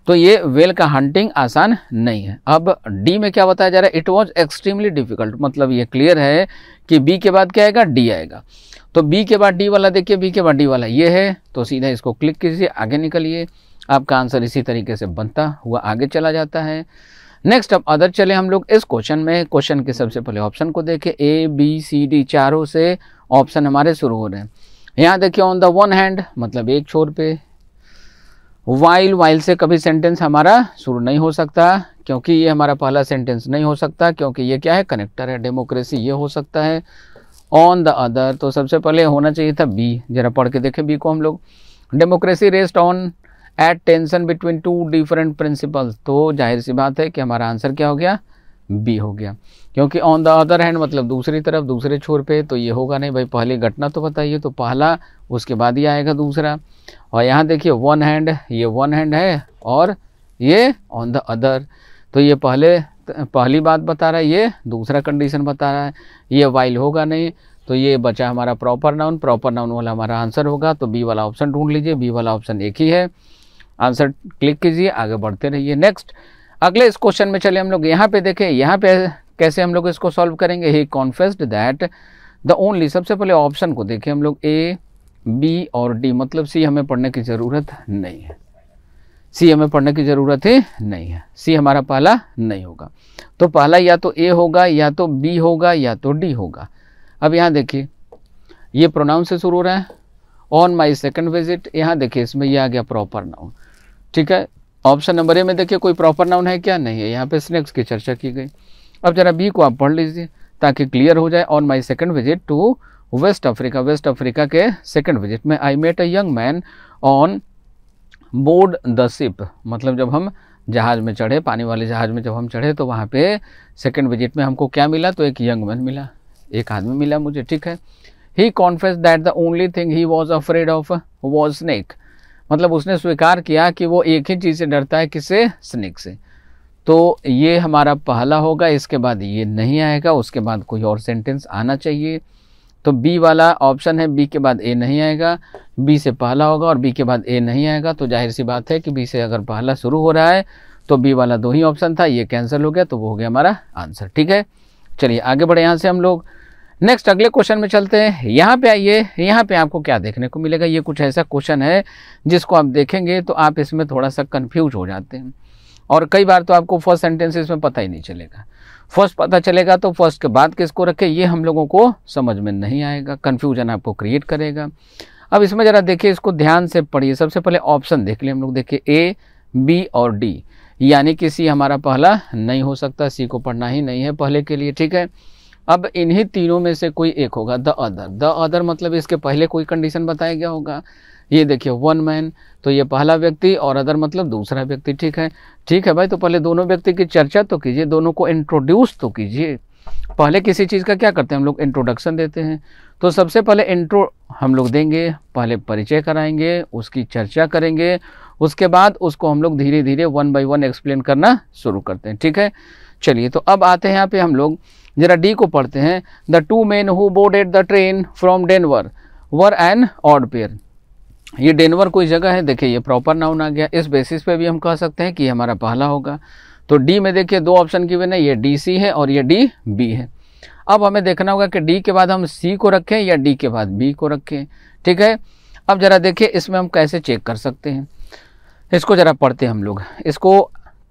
तो ये वेल का हंटिंग आसान नहीं है अब डी में क्या बताया जा रहा है इट वॉज एक्सट्रीमली डिफिकल्ट मतलब ये क्लियर है कि बी के बाद क्या आएगा डी आएगा तो बी के बाद डी वाला देखिए बी के बाद डी वाला ये है तो सीधा इसको क्लिक कीजिए आगे निकलिए आपका आंसर इसी तरीके से बनता हुआ आगे चला जाता है नेक्स्ट अब अदर चले हम लोग इस क्वेश्चन में क्वेश्चन के सबसे पहले ऑप्शन को देखें ए बी सी डी चारों से ऑप्शन हमारे शुरू हो रहे हैं यहाँ देखिए ऑन द वन हैंड मतलब एक छोर पे वाइल वाइल से कभी सेंटेंस हमारा शुरू नहीं हो सकता क्योंकि ये हमारा पहला सेंटेंस नहीं हो सकता क्योंकि ये क्या है कनेक्टर है डेमोक्रेसी ये हो सकता है ऑन द अदर तो सबसे पहले होना चाहिए था बी जरा पढ़ के देखें बी को हम लोग democracy rest on at tension between two different principles तो जाहिर सी बात है कि हमारा आंसर क्या हो गया बी हो गया क्योंकि ऑन द अदर हैंड मतलब दूसरी तरफ दूसरे छोर पे तो ये होगा नहीं भाई पहले घटना तो बताइए तो पहला उसके बाद ही आएगा दूसरा और यहाँ देखिए वन हैंड ये वन हैंड है और ये ऑन द अदर तो ये पहले पहली बात बता रहा है ये दूसरा कंडीशन बता रहा है ये वाइल होगा नहीं तो ये बचा हमारा प्रॉपर नाउन प्रॉपर नाउन वाला हमारा आंसर होगा तो बी वाला ऑप्शन ढूंढ लीजिए बी वाला ऑप्शन एक ही है आंसर क्लिक कीजिए आगे बढ़ते रहिए नेक्स्ट अगले इस क्वेश्चन में चले हम लोग यहाँ पे देखें यहाँ पे कैसे हम लोग इसको सॉल्व करेंगे he confessed that the only सबसे पहले ऑप्शन को देखें हम लोग ए बी और डी मतलब सी हमें पढ़ने की ज़रूरत नहीं है सी हमें पढ़ने की ज़रूरत ही नहीं है सी हमारा पहला नहीं होगा तो पहला या तो ए होगा या तो बी होगा या तो डी होगा अब यहाँ देखिए ये प्रोनाउन से शुरू हो रहा है ऑन माई सेकेंड विजिट यहाँ देखिए इसमें यह आ गया प्रॉपर नाउन ठीक है ऑप्शन नंबर ए में देखिए कोई प्रॉपर नाउन है क्या नहीं है यहाँ पे स्नेक्स की चर्चा की गई अब जरा बी को आप पढ़ लीजिए ताकि क्लियर हो जाए on my second visit to West Africa West Africa के सेकेंड विजिट में I met a young man on board the ship मतलब जब हम जहाज़ में चढ़े पानी वाले जहाज़ में जब हम चढ़े तो वहाँ पे सेकेंड विजिट में हमको क्या मिला तो एक यंग मैन मिला एक आदमी मिला मुझे ठीक है he confess that the only thing he was afraid of was snake मतलब उसने स्वीकार किया कि वो एक ही चीज़ से डरता है किसे स्नेक से तो ये हमारा पहला होगा इसके बाद ये नहीं आएगा उसके बाद कोई और सेंटेंस आना चाहिए तो बी वाला ऑप्शन है बी के बाद ए नहीं आएगा बी से पहला होगा और बी के बाद ए नहीं आएगा तो जाहिर सी बात है कि बी से अगर पहला शुरू हो रहा है तो बी वाला दो ही ऑप्शन था ये कैंसिल हो गया तो वो हो गया हमारा आंसर ठीक है चलिए आगे बढ़े यहाँ से हम लोग नेक्स्ट अगले क्वेश्चन में चलते हैं यहाँ पे आइए यहाँ पे आपको क्या देखने को मिलेगा ये कुछ ऐसा क्वेश्चन है जिसको आप देखेंगे तो आप इसमें थोड़ा सा कन्फ्यूज हो जाते हैं और कई बार तो आपको फर्स्ट सेंटेंस इसमें पता ही नहीं चलेगा फर्स्ट पता चलेगा तो फर्स्ट के बाद किसको रखें ये हम लोगों को समझ में नहीं आएगा कन्फ्यूजन आपको क्रिएट करेगा अब इसमें ज़रा देखिए इसको ध्यान से पढ़िए सबसे पहले ऑप्शन देख लिए हम लोग देखिए ए बी और डी यानी कि सी हमारा पहला नहीं हो सकता सी को पढ़ना ही नहीं है पहले के लिए ठीक है अब इन्हीं तीनों में से कोई एक होगा द अदर द अदर मतलब इसके पहले कोई कंडीशन बताया गया होगा ये देखिए वन मैन तो ये पहला व्यक्ति और अदर मतलब दूसरा व्यक्ति ठीक है ठीक है भाई तो पहले दोनों व्यक्ति की चर्चा तो कीजिए दोनों को इंट्रोड्यूस तो कीजिए पहले किसी चीज़ का क्या करते हैं हम लोग इंट्रोडक्शन देते हैं तो सबसे पहले इंट्रो हम लोग देंगे पहले परिचय कराएंगे उसकी चर्चा करेंगे उसके बाद उसको हम लोग धीरे धीरे वन बाई वन एक्सप्लेन करना शुरू करते हैं ठीक है चलिए तो अब आते हैं यहाँ पे हम लोग जरा डी को पढ़ते हैं the two men who boarded the train from Denver were an odd pair ये डेनवर कोई जगह है देखिए ये प्रॉपर नाउन आ गया इस बेसिस पे भी हम कह सकते हैं कि हमारा पहला होगा तो डी में देखिए दो ऑप्शन की है ये डी सी है और ये डी बी है अब हमें देखना होगा कि डी के बाद हम सी को रखें या डी के बाद बी को रखें ठीक है अब ज़रा देखिए इसमें हम कैसे चेक कर सकते हैं इसको ज़रा पढ़ते हैं हम लोग इसको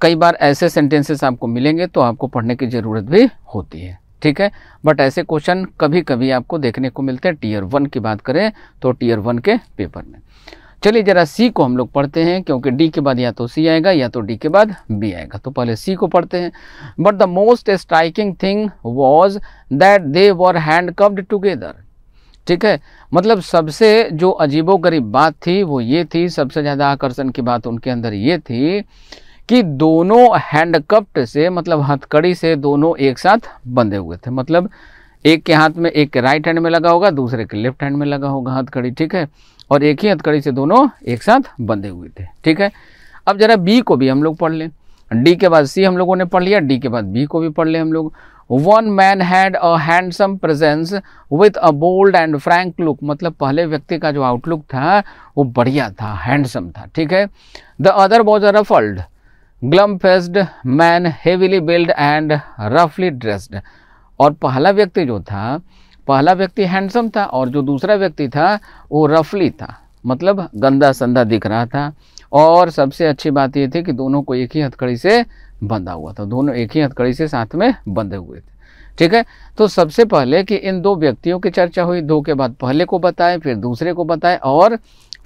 कई बार ऐसे सेंटेंसेस आपको मिलेंगे तो आपको पढ़ने की ज़रूरत भी होती है ठीक है बट ऐसे क्वेश्चन कभी कभी आपको देखने को मिलते हैं टीयर वन की बात करें तो टीयर वन के पेपर में चलिए जरा सी को हम लोग पढ़ते हैं क्योंकि डी के बाद या तो सी आएगा या तो डी के बाद बी आएगा तो पहले सी को पढ़ते हैं but the most striking thing was that they were handcuffed together ठीक है मतलब सबसे जो अजीबो गरीब बात थी वो ये थी सबसे ज़्यादा आकर्षण की बात उनके अंदर ये थी कि दोनों हैंडकप्ट से मतलब हथकड़ी से दोनों एक साथ बंधे हुए थे मतलब एक के हाथ में एक के राइट हैंड में लगा होगा दूसरे के लेफ्ट हैंड में लगा होगा हथकड़ी ठीक है और एक ही हथकड़ी से दोनों एक साथ बंधे हुए थे ठीक है अब जरा बी को भी हम लोग पढ़ लें डी के बाद सी हम लोगों ने पढ़ लिया डी के बाद बी को भी पढ़ लें हम लोग one man had a handsome presence with a bold and frank look मतलब पहले व्यक्ति का जो आउटलुक था वो बढ़िया था हैंडसम था ठीक है the other was a ruffled glum faced man heavily built and रफली ड्रेस्ड और पहला व्यक्ति जो था पहला व्यक्ति हैंडसम था और जो दूसरा व्यक्ति था वो रफली था मतलब गंदा संदा दिख रहा था और सबसे अच्छी बात ये थी कि दोनों को एक ही हथकड़ी से बंधा हुआ था दोनों एक ही हथकड़ी से साथ में बंधे हुए थे ठीक है तो सबसे पहले कि इन दो व्यक्तियों की चर्चा हुई दो के बाद पहले को बताए फिर दूसरे को बताए और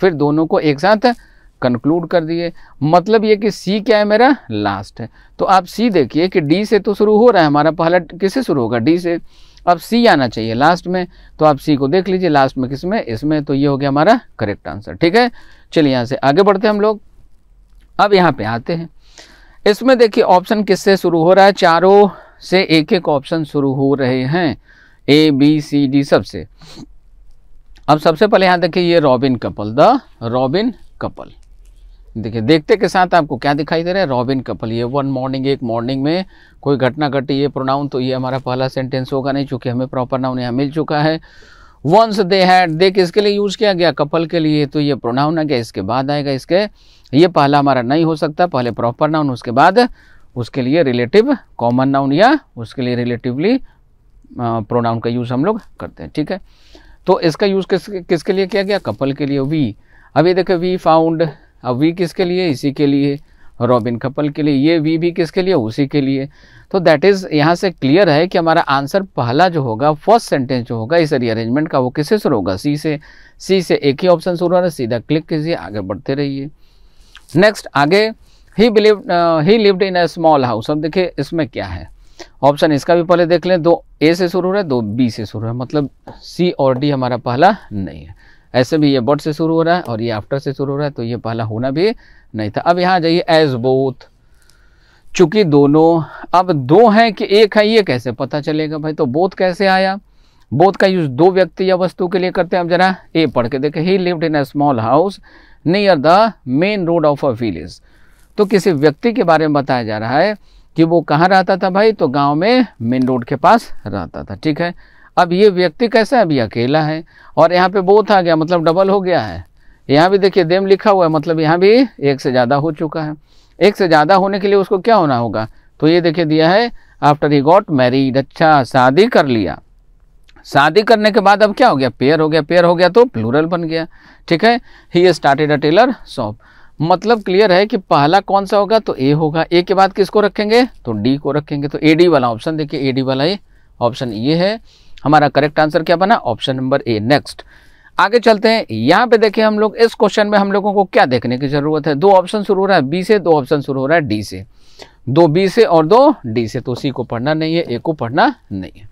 फिर दोनों को एक साथ कंक्लूड कर दिए मतलब ये कि सी क्या है मेरा लास्ट है तो आप सी देखिए कि डी से तो शुरू हो रहा है हमारा पहला किससे शुरू होगा डी से अब सी आना चाहिए लास्ट में तो आप सी को देख लीजिए लास्ट में किस में इसमें तो ये हो गया हमारा करेक्ट आंसर ठीक है चलिए यहाँ से आगे बढ़ते हैं हम लोग अब यहाँ पे आते हैं इसमें देखिए ऑप्शन किससे शुरू हो रहा है चारों से एक एक ऑप्शन शुरू हो रहे हैं ए बी सी डी सबसे अब सबसे पहले यहाँ देखिए ये robin couple the robin couple देखिए देखते के साथ आपको क्या दिखाई दे रहा है रॉबिन कपल ये वन मॉर्निंग एक मॉर्निंग में कोई घटना घटी ये प्रोनाउन तो ये हमारा पहला सेंटेंस होगा नहीं चूंकि हमें प्रॉपर नाउन यहाँ मिल चुका है वंस दे हैड दे किसके लिए यूज किया गया कपल के लिए तो ये प्रोनाउन आ गया इसके बाद आएगा इसके ये पहला हमारा नहीं हो सकता पहले प्रॉपर नाउन उसके बाद उसके लिए रिलेटिव कॉमन नाउन या उसके लिए रिलेटिवली प्रोनाउन का यूज़ हम लोग करते हैं ठीक है तो इसका यूज़ किस किसके लिए किया गया कपल के लिए वी अभी देखे देखो वी फाउंड अब वी किसके लिए इसी के लिए रॉबिन कपल के लिए ये वी भी किसके लिए उसी के लिए तो दैट इज़ यहाँ से क्लियर है कि हमारा आंसर पहला जो होगा फर्स्ट सेंटेंस जो होगा इस रीअरेंजमेंट का वो किससे शुरू होगा सी से सी से एक ही ऑप्शन शुरू हो रहा है सीधा क्लिक कीजिए आगे बढ़ते रहिए नेक्स्ट आगे he believe he lived in a small house अब देखिए इसमें क्या है ऑप्शन इसका भी पहले देख लें दो ए से शुरू हो रहा है दो बी से शुरू है मतलब सी और डी हमारा पहला नहीं है ऐसे भी ये बट से शुरू हो रहा है और ये आफ्टर से शुरू हो रहा है तो ये पहला होना भी नहीं था अब यहाँ जाइए एज बोथ चूंकि दोनों अब दो हैं कि एक है ये कैसे पता चलेगा भाई तो बोथ कैसे आया बोथ का यूज दो व्यक्ति या वस्तु के लिए करते हैं अब जरा ए पढ़ के देखे he lived in a small house near the main road of a village तो किसी व्यक्ति के बारे में बताया जा रहा है कि वो कहाँ रहता था भाई तो गांव में मेन रोड के पास रहता था ठीक है अब ये व्यक्ति कैसा है अभी अकेला है और यहाँ पे बोथ आ गया मतलब डबल हो गया है यहाँ भी देखिए देम लिखा हुआ है मतलब यहाँ भी एक से ज़्यादा हो चुका है एक से ज़्यादा होने के लिए उसको क्या होना होगा तो ये देखिए दिया है आफ्टर ही गॉट मैरिड अच्छा शादी कर लिया शादी करने के बाद अब क्या हो गया पेयर हो गया पेयर हो गया तो प्लूरल बन गया ठीक है he started a tailor shop मतलब क्लियर है कि पहला कौन सा होगा तो ए होगा ए के बाद किसको रखेंगे तो डी को रखेंगे तो ए डी वाला ऑप्शन देखिए ए डी वाला ऑप्शन ये है हमारा करेक्ट आंसर क्या बना ऑप्शन नंबर ए नेक्स्ट आगे चलते हैं यहाँ पे देखिए हम लोग इस क्वेश्चन में हम लोगों को क्या देखने की ज़रूरत है दो ऑप्शन शुरू हो रहा है बी से दो ऑप्शन शुरू हो रहा है डी से दो बी से और दो डी से तो सी को पढ़ना नहीं है ए को पढ़ना नहीं है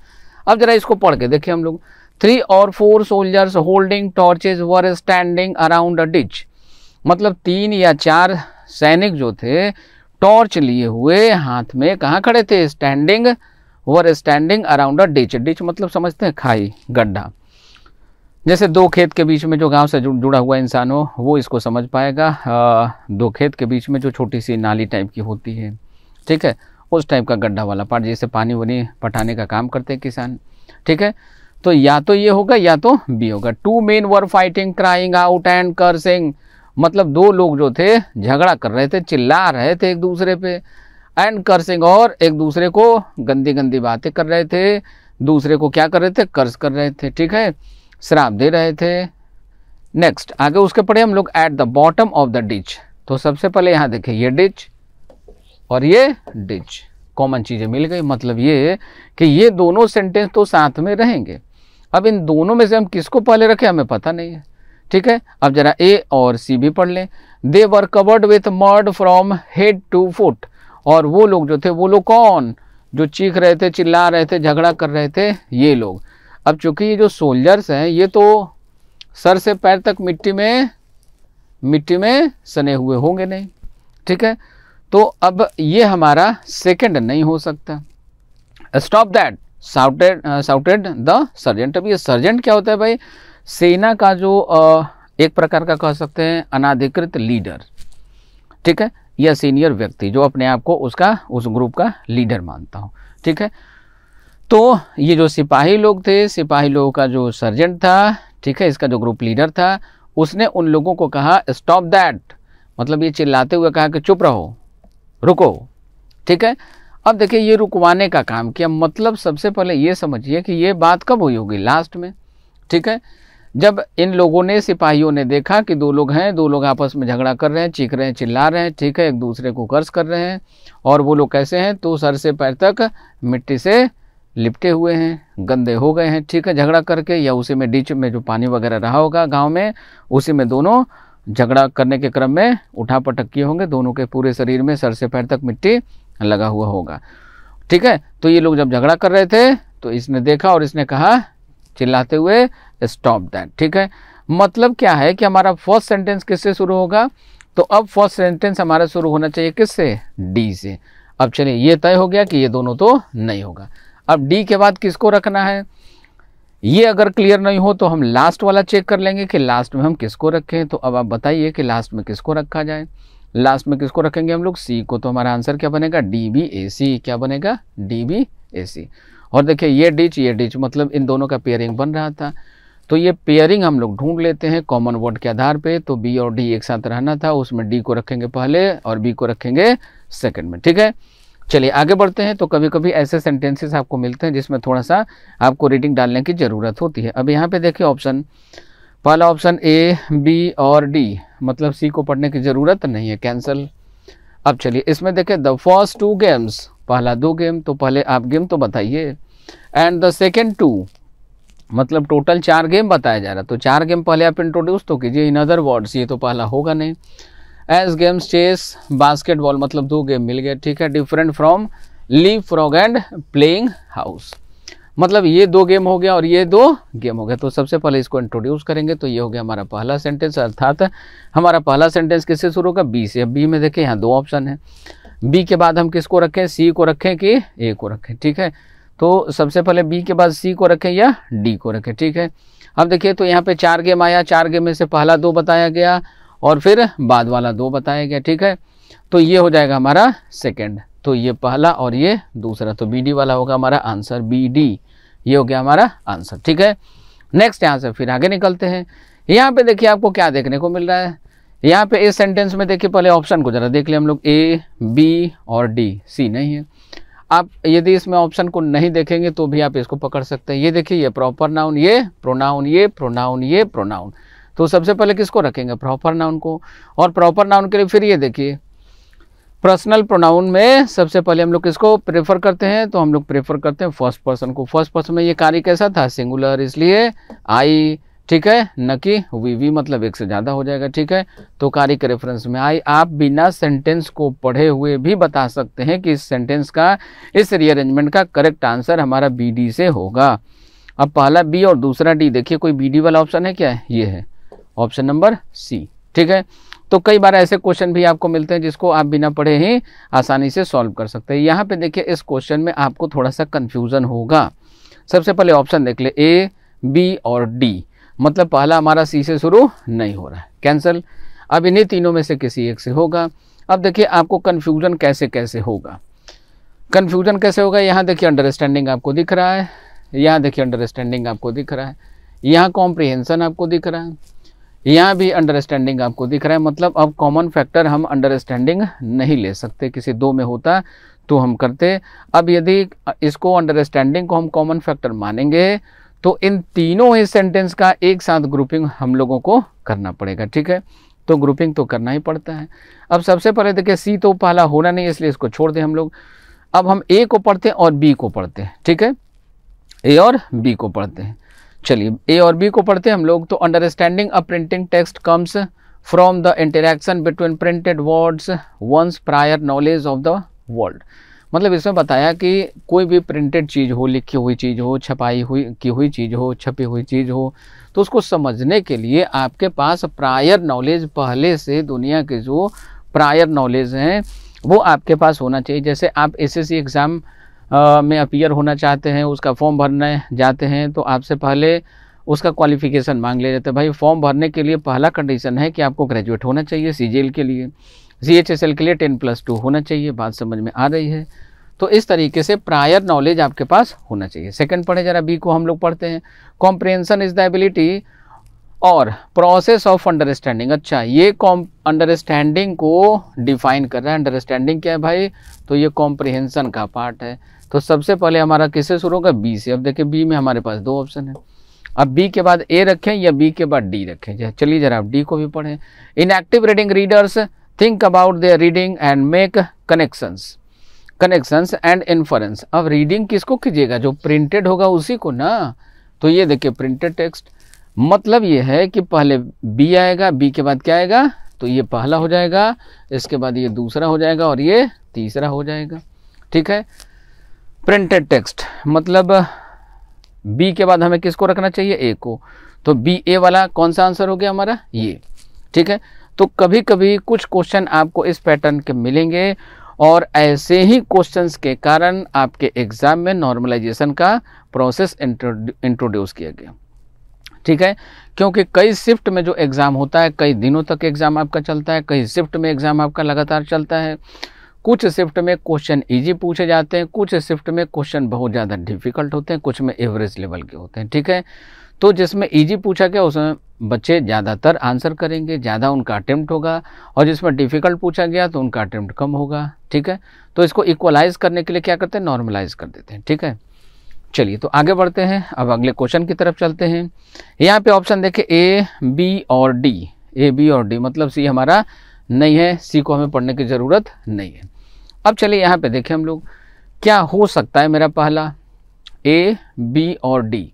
अब जरा इसको पढ़ के देखिए हम लोग थ्री और four soldiers holding torches were standing around a ditch मतलब तीन या चार सैनिक जो थे टॉर्च लिए हुए हाथ में कहाँ खड़े थे standing were standing around a ditch ditch मतलब समझते हैं खाई गड्ढा जैसे दो खेत के बीच में जो गांव से जुड़ा हुआ इंसान हो वो इसको समझ पाएगा आ, दो खेत के बीच में जो छोटी सी नाली टाइप की होती है ठीक है उस टाइप का गड्ढा वाला पार्ट जैसे पानी वानी पटाने का काम करते हैं किसान ठीक है तो या तो ये होगा या तो बी होगा two men were fighting crying out and cursing मतलब दो लोग जो थे झगड़ा कर रहे थे चिल्ला रहे थे एक दूसरे पे एंड कर्सिंग और एक दूसरे को गंदी गंदी बातें कर रहे थे दूसरे को क्या कर रहे थे कर्ज कर रहे थे ठीक है शराब दे रहे थे नेक्स्ट आगे उसके पड़े हम लोग at the bottom of the ditch तो सबसे पहले यहाँ देखें ये डिच और ये डिच कॉमन चीज़ें मिल गई मतलब ये कि ये दोनों सेंटेंस तो साथ में रहेंगे अब इन दोनों में से हम किसको पहले रखें हमें पता नहीं है ठीक है अब जरा ए और सी भी पढ़ लें they were covered with mud from head to foot और वो लोग जो थे वो लोग कौन जो चीख रहे थे चिल्ला रहे थे झगड़ा कर रहे थे ये लोग अब चूंकि ये जो सोल्जर्स हैं ये तो सर से पैर तक मिट्टी में मिट्टी में सने हुए होंगे नहीं ठीक है तो अब ये हमारा सेकंड नहीं हो सकता stop that shouted shouted the sergeant अब ये सर्जेंट क्या होता है भाई सेना का जो uh, एक प्रकार का कह सकते हैं अनाधिकृत लीडर ठीक है या सीनियर व्यक्ति जो अपने आप को उसका उस ग्रुप का लीडर मानता हूँ ठीक है तो ये जो सिपाही लोग थे सिपाही लोगों का जो सर्जेंट था ठीक है इसका जो ग्रुप लीडर था उसने उन लोगों को कहा स्टॉप दैट मतलब ये चिल्लाते हुए कहा कि चुप रहो रुको ठीक है अब देखिए ये रुकवाने का काम किया मतलब सबसे पहले ये समझिए कि ये बात कब हुई होगी लास्ट में ठीक है जब इन लोगों ने सिपाहियों ने देखा कि दो लोग हैं दो लोग आपस में झगड़ा कर रहे हैं चीख रहे हैं चिल्ला रहे हैं ठीक है एक दूसरे को कर्ज कर रहे हैं और वो लोग कैसे हैं तो सर से पैर तक मिट्टी से लिपटे हुए हैं गंदे हो गए हैं ठीक है झगड़ा करके या उसी में डिच में जो पानी वगैरह रहा होगा गाँव में उसी में दोनों झगड़ा करने के क्रम में उठा पटक किए होंगे दोनों के पूरे शरीर में सर से पैर तक मिट्टी लगा हुआ होगा ठीक है तो ये लोग जब झगड़ा कर रहे थे तो इसने देखा और इसने कहा चिल्लाते हुए स्टॉप दैट ठीक है मतलब क्या है कि हमारा फर्स्ट सेंटेंस किससे शुरू होगा तो अब फर्स्ट सेंटेंस हमारा शुरू होना चाहिए किससे डी से अब चलिए ये तय हो गया कि ये दोनों तो नहीं होगा अब डी के बाद किसको रखना है ये अगर क्लियर नहीं हो तो हम लास्ट वाला चेक कर लेंगे कि लास्ट में हम किसको रखें तो अब आप बताइए कि लास्ट में किसको रखा जाए लास्ट में किसको रखेंगे हम लोग सी को तो हमारा आंसर क्या बनेगा डी बी ए सी क्या बनेगा डी बी ए सी और देखिए ये डिच ये डिच मतलब इन दोनों का पेयरिंग बन रहा था तो ये पेयरिंग हम लोग ढूंढ लेते हैं कॉमन वर्ड के आधार पे तो बी और डी एक साथ रहना था उसमें डी को रखेंगे पहले और बी को रखेंगे सेकंड में ठीक है चलिए आगे बढ़ते हैं तो कभी कभी ऐसे सेंटेंसेस आपको मिलते हैं जिसमें थोड़ा सा आपको रीडिंग डालने की ज़रूरत होती है अब यहाँ पे देखिए ऑप्शन पहला ऑप्शन ए बी और डी मतलब सी को पढ़ने की ज़रूरत नहीं है कैंसल अब चलिए इसमें देखें द फर्स्ट टू गेम्स पहला दो गेम तो पहले आप गेम तो बताइए एंड द सेकेंड टू मतलब टोटल चार गेम बताया जा रहा तो चार गेम पहले आप इंट्रोड्यूस तो कीजिए इन अदर वर्ड्स ये तो पहला होगा नहीं एज गेम्स चेस बास्केटबॉल मतलब दो गेम मिल गए ठीक है different from leapfrog and playing house मतलब ये दो गेम हो गया और ये दो गेम हो गया तो सबसे पहले इसको इंट्रोड्यूस करेंगे तो ये हो गया हमारा पहला सेंटेंस अर्थात हमारा पहला सेंटेंस किससे शुरू होगा बी से बी में देखिए यहाँ दो ऑप्शन है बी के बाद हम किसको रखें सी को रखें कि ए को रखें ठीक है तो सबसे पहले बी के बाद सी को रखें या डी को रखें ठीक है अब देखिए तो यहाँ पे चार गेम आया चार गेम में से पहला दो बताया गया और फिर बाद वाला दो बताया गया ठीक है तो ये हो जाएगा हमारा सेकेंड तो ये पहला और ये दूसरा तो बी डी वाला होगा हमारा आंसर बी डी ये हो गया हमारा आंसर ठीक है नेक्स्ट यहाँ से फिर आगे निकलते हैं यहाँ पे देखिए आपको क्या देखने को मिल रहा है यहाँ पे इस सेंटेंस में देखिए पहले ऑप्शन को ज़रा देख लिया हम लोग ए बी और डी सी नहीं है आप यदि इसमें ऑप्शन को नहीं देखेंगे तो भी आप इसको पकड़ सकते हैं ये देखिए ये प्रॉपर नाउन ये प्रोनाउन ये प्रोनाउन ये प्रोनाउन तो सबसे पहले किसको रखेंगे प्रॉपर नाउन को और प्रॉपर नाउन के लिए फिर ये देखिए पर्सनल प्रोनाउन में सबसे पहले हम लोग किसको प्रेफर करते हैं तो हम लोग प्रेफर करते हैं फर्स्ट पर्सन को फर्स्ट पर्सन में ये कार्य कैसा था सिंगुलर इसलिए आई ठीक है न कि वी मतलब एक से ज़्यादा हो जाएगा ठीक है तो कार्य के रेफरेंस में आई आप बिना सेंटेंस को पढ़े हुए भी बता सकते हैं कि इस सेंटेंस का इस रीअरेंजमेंट का करेक्ट आंसर हमारा बी डी से होगा अब पहला बी और दूसरा डी देखिए कोई बी डी वाला ऑप्शन है क्या है ये है ऑप्शन नंबर सी ठीक है तो कई बार ऐसे क्वेश्चन भी आपको मिलते हैं जिसको आप बिना पढ़े ही आसानी से सॉल्व कर सकते हैं यहाँ पे देखिए इस क्वेश्चन में आपको थोड़ा सा कन्फ्यूज़न होगा सबसे पहले ऑप्शन देख ले ए बी और डी मतलब पहला हमारा सी से शुरू नहीं हो रहा है कैंसिल अब इन्हीं तीनों में से किसी एक से होगा अब देखिए आपको कन्फ्यूजन कैसे कैसे होगा कन्फ्यूजन कैसे होगा यहाँ देखिए अंडरस्टैंडिंग आपको दिख रहा है यहाँ देखिए अंडरस्टैंडिंग आपको दिख रहा है यहाँ कॉम्प्रिहेंसन आपको दिख रहा है यहाँ भी अंडरस्टैंडिंग आपको दिख रहा है मतलब अब कॉमन फैक्टर हम अंडरस्टैंडिंग नहीं ले सकते किसी दो में होता तो हम करते अब यदि इसको अंडरस्टैंडिंग को हम कॉमन फैक्टर मानेंगे तो इन तीनों ही सेंटेंस का एक साथ ग्रुपिंग हम लोगों को करना पड़ेगा ठीक है तो ग्रुपिंग तो करना ही पड़ता है अब सबसे पहले देखिए सी तो पहला होना नहीं इसलिए इसको छोड़ दें हम लोग अब हम ए को पढ़ते हैं और बी को पढ़ते हैं ठीक है ए और बी को पढ़ते हैं चलिए ए और बी को पढ़ते हैं हम लोग तो understanding a printing text comes from the interaction between printed words one's prior knowledge of the world मतलब इसमें बताया कि कोई भी प्रिंटेड चीज़ हो लिखी हुई चीज़ हो छपाई हुई की हुई चीज़ हो छपी हुई चीज़ हो तो उसको समझने के लिए आपके पास प्रायर नॉलेज पहले से दुनिया के जो प्रायर नॉलेज हैं वो आपके पास होना चाहिए जैसे आप एसएससी एग्ज़ाम में अपियर होना चाहते हैं उसका फॉर्म भरने जाते हैं तो आपसे पहले उसका क्वालिफिकेशन मांग लिया जाता है भाई फॉर्म भरने के लिए पहला कंडीशन है कि आपको ग्रेजुएट होना चाहिए सी के लिए सी एच एस एल के लिए टेन प्लस टू होना चाहिए बात समझ में आ रही है तो इस तरीके से प्रायर नॉलेज आपके पास होना चाहिए सेकंड पढ़े जरा बी को हम लोग पढ़ते हैं कॉम्प्रेंसन इज द एबिलिटी और प्रोसेस ऑफ अंडरस्टैंडिंग अच्छा ये कॉम अंडरस्टैंडिंग को डिफाइन कर रहा है अंडरस्टैंडिंग क्या है भाई तो ये कॉम्प्रिहेंसन का पार्ट है तो सबसे पहले हमारा किससे शुरू होगा बी से अब देखिए बी में हमारे पास दो ऑप्शन है अब बी के बाद ए रखें या बी के बाद डी रखें चलिए जरा आप डी को भी पढ़ें in active reading readers think about their reading and make connections connections and inference अब रीडिंग किसको कीजिएगा जो प्रिंटेड होगा उसी को ना तो ये देखिए प्रिंटेड टेक्स्ट मतलब ये है कि पहले बी आएगा बी के बाद क्या आएगा तो ये पहला हो जाएगा इसके बाद ये दूसरा हो जाएगा और ये तीसरा हो जाएगा ठीक है प्रिंटेड टेक्स्ट मतलब बी के बाद हमें किसको रखना चाहिए ए को तो बी ए वाला कौन सा आंसर हो गया हमारा ये ठीक है तो कभी कभी कुछ क्वेश्चन आपको इस पैटर्न के मिलेंगे और ऐसे ही क्वेश्चंस के कारण आपके एग्ज़ाम में नॉर्मलाइजेशन का प्रोसेस इंट्रोड्यूस किया गया ठीक है क्योंकि कई शिफ्ट में जो एग्ज़ाम होता है कई दिनों तक एग्ज़ाम आपका चलता है कई शिफ्ट में एग्ज़ाम आपका लगातार चलता है कुछ शिफ्ट में क्वेश्चन इजी पूछे जाते हैं कुछ शिफ्ट में क्वेश्चन बहुत ज़्यादा डिफिकल्ट होते हैं कुछ में एवरेज लेवल के होते हैं ठीक है तो जिसमें ईजी पूछा गया उसमें बच्चे ज़्यादातर आंसर करेंगे ज़्यादा उनका अटैम्प्ट होगा और जिसमें डिफ़िकल्ट पूछा गया तो उनका अटैम्प्ट कम होगा ठीक है तो इसको इक्वलाइज करने के लिए क्या करते हैं नॉर्मलाइज कर देते हैं ठीक है चलिए तो आगे बढ़ते हैं अब अगले क्वेश्चन की तरफ चलते हैं यहाँ पे ऑप्शन देखें ए बी और डी ए बी और डी मतलब सी हमारा नहीं है सी को हमें पढ़ने की ज़रूरत नहीं है अब चलिए यहाँ पे देखें हम लोग क्या हो सकता है मेरा पहला ए बी और डी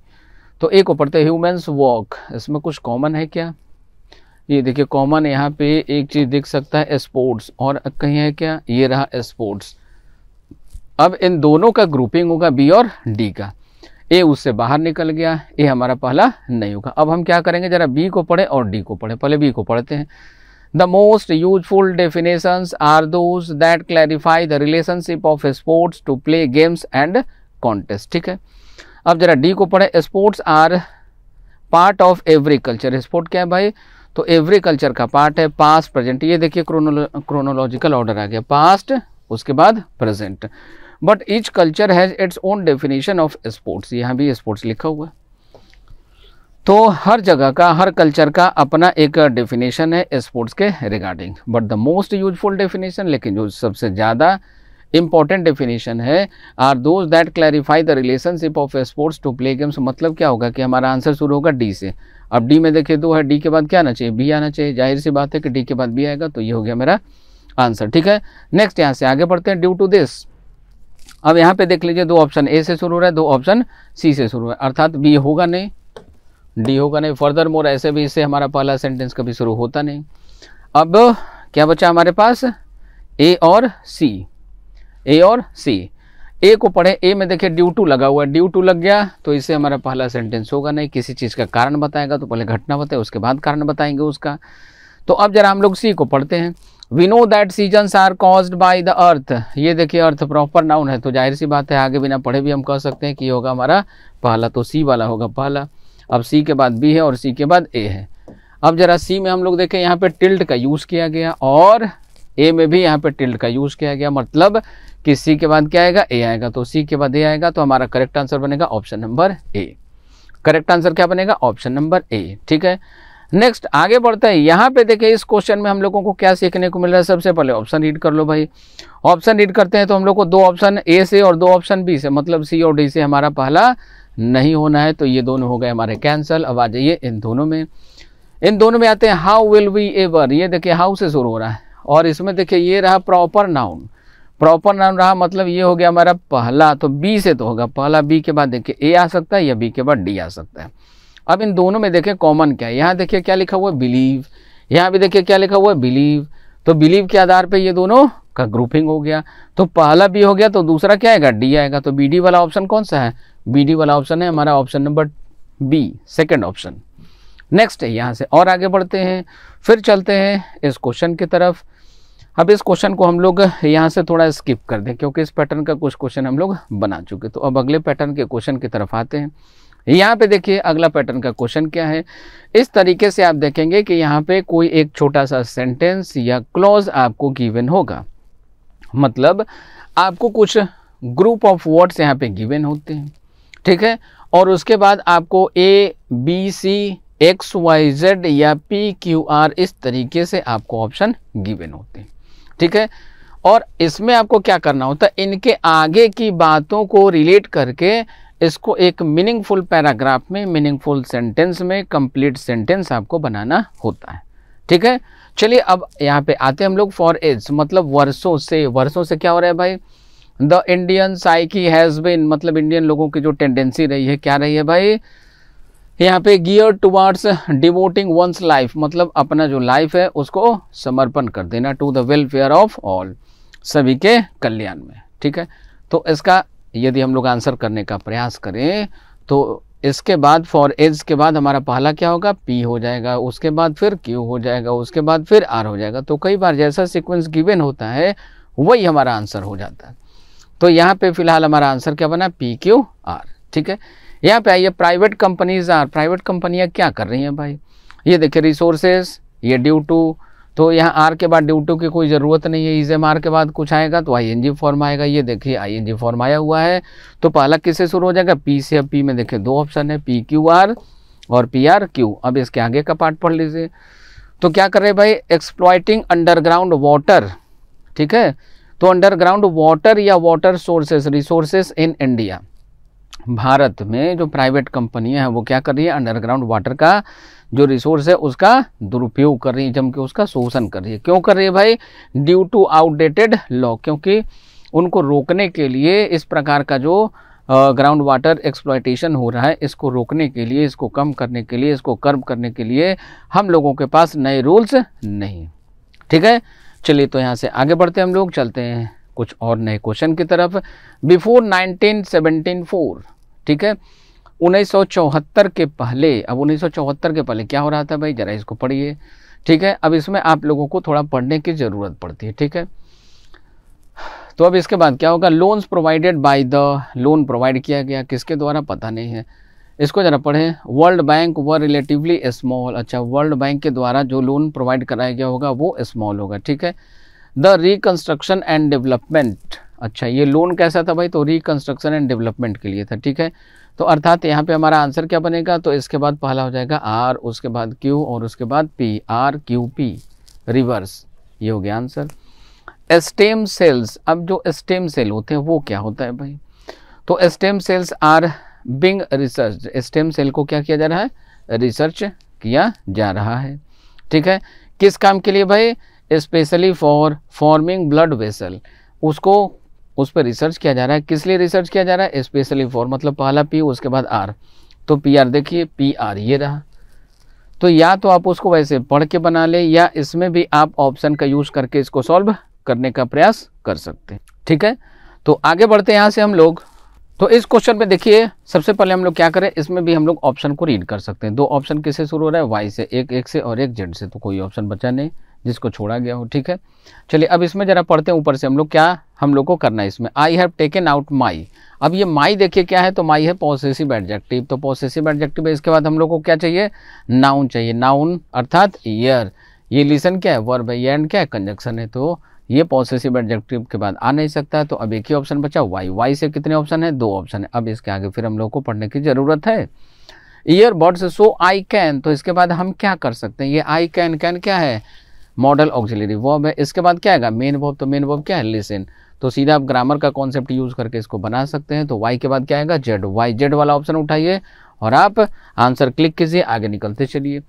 तो एक को पढ़ते ह्यूमेंस वॉक इसमें कुछ कॉमन है क्या ये देखिए कॉमन यहाँ पे एक चीज़ देख सकता है स्पोर्ट्स और कहीं है क्या ये रहा स्पोर्ट्स अब इन दोनों का ग्रुपिंग होगा बी और डी का ए उससे बाहर निकल गया ए हमारा पहला नहीं होगा अब हम क्या करेंगे जरा बी को पढ़े और डी को पढ़े पहले बी को पढ़ते हैं the most useful definition are those that clarify the relationship of sports to play games and contest ठीक है अब जरा डी को पढ़े sports are part of every culture sport क्या है भाई तो एवरी कल्चर का पार्ट है पास्ट प्रेजेंट ये देखिए क्रोनोलॉजिकल ऑर्डर आ गया पास्ट उसके बाद present but each culture has its own definition of sports यहाँ भी स्पोर्ट्स लिखा हुआ है तो हर जगह का हर कल्चर का अपना एक डेफिनेशन है स्पोर्ट्स के regarding but the most useful definition लेकिन जो सबसे ज़्यादा इम्पॉर्टेंट डेफिनेशन है are those that clarify the relationship of sports to play games मतलब क्या होगा कि हमारा आंसर शुरू होगा डी से अब डी में देखिए दो तो है डी के बाद क्या आना चाहिए बी आना चाहिए जाहिर सी बात है कि डी के बाद बी आएगा तो ये हो गया मेरा आंसर ठीक है नेक्स्ट यहाँ से आगे बढ़ते हैं ड्यू टू दिस अब यहाँ पे देख लीजिए दो ऑप्शन ए से शुरू हो रहा है दो ऑप्शन सी से शुरू है अर्थात बी होगा नहीं डी होगा नहीं फर्दर मोर ऐसे भी इससे हमारा पहला सेंटेंस कभी शुरू होता नहीं अब क्या बचा हमारे पास ए और सी ए और सी ए को पढ़े ए में देखिए ड्यू टू लगा हुआ है ड्यू टू लग गया तो इससे हमारा पहला सेंटेंस होगा नहीं किसी चीज़ का कारण बताएगा तो पहले घटना बताए उसके बाद कारण बताएंगे उसका तो अब जरा हम लोग सी को पढ़ते हैं we know that seasons are caused by the earth ये देखिए अर्थ प्रॉपर नाउन है तो जाहिर सी बात है आगे बिना पढ़े भी हम कह सकते हैं कि होगा हमारा पहला तो सी वाला होगा पहला अब सी के बाद बी है और सी के बाद ए है अब जरा सी में हम लोग देखें यहाँ पे टिल्ड का यूज़ किया गया और ए में भी यहाँ पे टिल्ड का यूज़ किया गया मतलब कि सी के बाद क्या आएगा ए आएगा तो सी के बाद ए आएगा तो हमारा करेक्ट आंसर बनेगा option number A correct answer क्या बनेगा ऑप्शन नंबर ए ठीक है नेक्स्ट आगे बढ़ते हैं यहाँ पे देखिए इस क्वेश्चन में हम लोगों को क्या सीखने को मिल रहा है सबसे पहले ऑप्शन रीड कर लो भाई ऑप्शन रीड करते हैं तो हम लोग को दो ऑप्शन ए से और दो ऑप्शन बी से मतलब सी और डी से हमारा पहला नहीं होना है तो ये दोनों हो गए हमारे कैंसल अब आ जाइए इन दोनों में इन दोनों में आते हैं हाउ विल वी एवर ये देखिए हाउ से शुरू हो रहा है और इसमें देखिए ये रहा प्रॉपर नाउन प्रॉपर नाम रहा मतलब ये हो गया हमारा पहला तो बी से तो होगा पहला बी के बाद देखिए ए आ सकता है या बी के बाद डी आ सकता है अब इन दोनों में देखें कॉमन क्या है यहाँ देखिए क्या लिखा हुआ है बिलीव यहाँ भी देखिए क्या लिखा हुआ है बिलीव तो बिलीव के आधार पर ये दोनों का ग्रुपिंग हो गया तो पहला बी हो गया तो दूसरा क्या आएगा डी आएगा तो बी वाला ऑप्शन कौन सा है बी वाला ऑप्शन है हमारा option number B second option next है यहाँ से और आगे बढ़ते हैं फिर चलते हैं इस क्वेश्चन की तरफ अब इस क्वेश्चन को हम लोग यहाँ से थोड़ा स्किप कर दें क्योंकि इस पैटर्न का कुछ क्वेश्चन हम लोग बना चुके तो अब अगले पैटर्न के क्वेश्चन की तरफ आते हैं यहाँ पे देखिए अगला पैटर्न का क्वेश्चन क्या है इस तरीके से आप देखेंगे कि यहाँ पे कोई एक छोटा सा सेंटेंस या क्लॉज आपको गिवन होगा मतलब आपको कुछ ग्रुप ऑफ वर्ड्स यहाँ पे गिवन होते हैं ठीक है और उसके बाद आपको A B C X Y Z या पी क्यू आर इस तरीके से आपको ऑप्शन गिवन होते हैं ठीक है और इसमें आपको क्या करना होता है इनके आगे की बातों को रिलेट करके इसको एक मीनिंगफुल पैराग्राफ में मीनिंगफुल सेंटेंस में कंप्लीट सेंटेंस आपको बनाना होता है ठीक है चलिए अब यहाँ पे आते हैं हम लोग फॉर एज मतलब वर्षों से वर्षों से क्या हो रहा है भाई the Indian psyche has been मतलब इंडियन लोगों की जो टेंडेंसी रही है क्या रही है भाई यहाँ पे गियर टुवार्ड्स डिवोटिंग वंस लाइफ मतलब अपना जो लाइफ है उसको समर्पण कर देना to the welfare of all सभी के कल्याण में ठीक है तो इसका यदि हम लोग आंसर करने का प्रयास करें तो इसके बाद फॉर एज के बाद हमारा पहला क्या होगा पी हो जाएगा उसके बाद फिर क्यू हो जाएगा उसके बाद फिर आर हो जाएगा तो कई बार जैसा सिक्वेंस गिवेन होता है वही हमारा आंसर हो जाता है तो यहाँ पे फिलहाल हमारा आंसर क्या बना पी क्यू आर ठीक है यहाँ पे आइए प्राइवेट कंपनीज आर प्राइवेट कंपनियाँ क्या कर रही हैं भाई ये देखिए रिसोर्सेज ये ड्यू टू तो यहाँ आर के बाद ड्यू टू की कोई ज़रूरत नहीं है ईजे मार आर के बाद कुछ आएगा तो आई एन जी फॉर्म आएगा ये देखिए आई एन जी फॉर्म आया हुआ है तो पहला किससे शुरू हो जाएगा पी से पी में देखिए दो ऑप्शन है पी क्यू आर और पी आर क्यू अब इसके आगे का पार्ट पढ़ लीजिए तो क्या कर रहे हैं भाई एक्सप्लॉइटिंग अंडरग्राउंड वाटर ठीक है तो अंडरग्राउंड वाटर या water sources resources in India Bharat में जो प्राइवेट कंपनियां हैं वो क्या कर रही है अंडरग्राउंड वाटर का जो रिसोर्स है उसका दुरुपयोग कर रही है जमकर उसका शोषण कर रही है क्यों कर रही है भाई ड्यू टू आउटडेटेड लॉ क्योंकि उनको रोकने के लिए इस प्रकार का जो ग्राउंड वाटर एक्सप्लाइटेशन हो रहा है इसको रोकने के लिए इसको कम करने के लिए इसको कर्म करने के लिए हम लोगों के पास नए रूल्स नहीं ठीक है चलिए तो यहाँ से आगे बढ़ते हैं हम लोग चलते हैं कुछ और नए क्वेश्चन की तरफ बिफोर 1974 ठीक है 1974 के पहले अब 1974 के पहले क्या हो रहा था भाई ज़रा इसको पढ़िए ठीक है अब इसमें आप लोगों को थोड़ा पढ़ने की ज़रूरत पड़ती है ठीक है तो अब इसके बाद क्या होगा loans provided by the loan provide किया गया किसके द्वारा पता नहीं है इसको ज़रा पढ़ें वर्ल्ड बैंक व रिलेटिवली स्मॉल अच्छा वर्ल्ड बैंक के द्वारा जो लोन प्रोवाइड कराया गया होगा वो स्मॉल होगा ठीक है द रिकन्स्ट्रक्शन एंड डेवलपमेंट अच्छा ये लोन कैसा था भाई तो रिकन्स्ट्रक्शन एंड डेवलपमेंट के लिए था ठीक है तो अर्थात यहाँ पे हमारा आंसर क्या बनेगा तो इसके बाद पहला हो जाएगा आर उसके बाद क्यू और उसके बाद P R Q P reverse ये हो गया आंसर स्टेम सेल्स अब जो स्टेम सेल होते हैं वो क्या होता है भाई तो stem cells are being research stem cell को क्या किया जा रहा है रिसर्च किया जा रहा है ठीक है किस काम के लिए भाई specially for forming blood vessel उसको उस पर रिसर्च किया जा रहा है किस लिए रिसर्च किया जा रहा है स्पेशली फॉर मतलब पहला पी उसके बाद आर तो पी आर देखिए पी आर ये रहा तो या तो आप उसको वैसे पढ़ के बना लें या इसमें भी आप ऑप्शन का यूज़ करके इसको सॉल्व करने का प्रयास कर सकते हैं ठीक है तो आगे बढ़ते हैं यहाँ से हम लोग तो इस क्वेश्चन में देखिए सबसे पहले हम लोग क्या करें इसमें भी हम लोग ऑप्शन को रीड कर सकते हैं दो ऑप्शन किससे शुरू हो रहा है वाई से एक एक से और एक जेड से तो कोई ऑप्शन बचा नहीं जिसको छोड़ा गया हो ठीक है चलिए अब इसमें ज़रा पढ़ते हैं ऊपर से हम लोग क्या हम लोग को करना है इसमें I have taken out my अब ये माई देखिए क्या है तो माई है पॉसेसिव एडजेक्टिव तो पॉसेसिव एडजेक्टिव इसके बाद हम लोग को क्या चाहिए नाउन चाहिए नाउन अर्थात ईयर ये लिसन क्या है वर्ब है एंड क्या है कंजक्शन है तो ये पॉसेसिव एडजेक्टिव के बाद आ नहीं सकता तो अब एक ही ऑप्शन बचा वाई वाई से कितने ऑप्शन है दो ऑप्शन है अब इसके आगे फिर हम लोग को पढ़ने की ज़रूरत है ear birds so I can तो इसके बाद हम क्या कर सकते हैं ये आई कैन कैन क्या है मॉडल ऑक्सिलरी वर्ब है इसके बाद क्या आएगा मेन वर्ब तो मेन वर्ब क्या है लिसन तो सीधा आप ग्रामर का कॉन्सेप्ट यूज करके इसको बना सकते हैं तो वाई के बाद क्या आएगा जेड वाई जेड वाला ऑप्शन उठाइए और आप आंसर क्लिक कीजिए आगे निकलते चलिए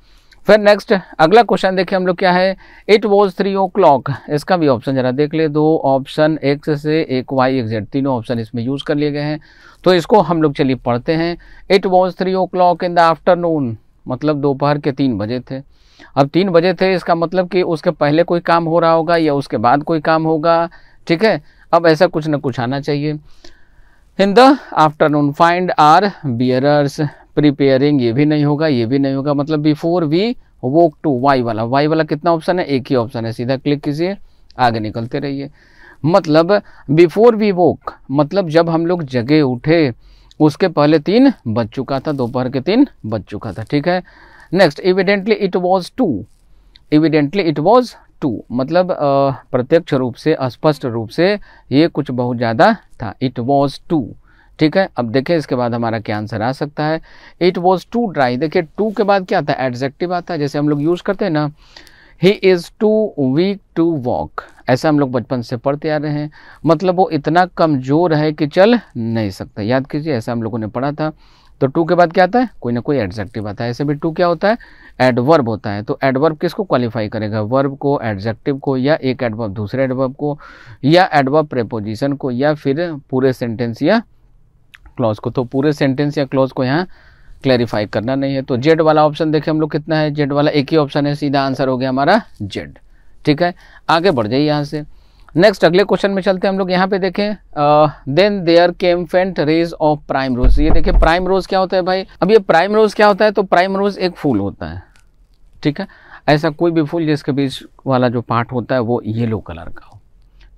फिर नेक्स्ट अगला क्वेश्चन देखिए हम लोग क्या है it was three o'clock इसका भी ऑप्शन जरा देख ले दो ऑप्शन एक्स से एक वाई एक जेड तीनों ऑप्शन इसमें यूज़ कर लिए गए हैं तो इसको हम लोग चलिए पढ़ते हैं it was three o'clock in the afternoon मतलब दोपहर के तीन बजे थे अब तीन बजे थे इसका मतलब कि उसके पहले कोई काम हो रहा होगा या उसके बाद कोई काम होगा ठीक है अब ऐसा कुछ ना कुछ आना चाहिए in the afternoon find are bearers preparing ये भी नहीं होगा ये भी नहीं होगा मतलब before we woke to Y वाला वाई वाला कितना ऑप्शन है एक ही ऑप्शन है सीधा क्लिक कीजिए आगे निकलते रहिए मतलब बिफोर वी वोक मतलब जब हम लोग जगे उठे उसके पहले तीन बज चुका था दोपहर के तीन बज चुका था ठीक है next evidently it was too evidently it was too मतलब प्रत्यक्ष रूप से अस्पष्ट रूप से ये कुछ बहुत ज़्यादा था इट वॉज टू ठीक है अब देखें इसके बाद हमारा क्या आंसर आ सकता है इट वॉज टू ड्राई देखिए टू के बाद क्या आता है एडजेक्टिव आता है जैसे हम लोग यूज़ करते हैं ना he is too weak to walk ऐसा हम लोग बचपन से पढ़ते आ रहे हैं मतलब वो इतना कमज़ोर है कि चल नहीं सकता याद कीजिए ऐसा हम लोगों ने पढ़ा था तो टू के बाद क्या आता है कोई ना कोई एडजेक्टिव आता है ऐसे भी टू क्या होता है एडवर्ब होता है तो एडवर्ब किसको क्वालिफाई करेगा वर्ब को एडजेक्टिव को या एक एडवर्ब दूसरे एडवर्ब को या एडवर्ब प्रेपोजिशन को या फिर पूरे सेंटेंस या क्लॉज को तो पूरे सेंटेंस या क्लॉज को यहाँ क्लैरिफाई करना नहीं है तो जेड वाला ऑप्शन देखें हम लोग कितना है जेड वाला एक ही ऑप्शन है सीधा आंसर हो गया हमारा जेड ठीक है आगे बढ़ जाइए यहाँ से नेक्स्ट अगले क्वेश्चन में चलते हैं हम लोग यहाँ पे देखें देन देयर केम फेंट रेज ऑफ प्राइम रोज ये देखिए प्राइम रोज क्या होता है भाई अब ये प्राइम रोज क्या होता है तो प्राइम रोज एक फूल होता है ठीक है ऐसा कोई भी फूल जिसके बीच वाला जो पार्ट होता है वो येलो कलर का हो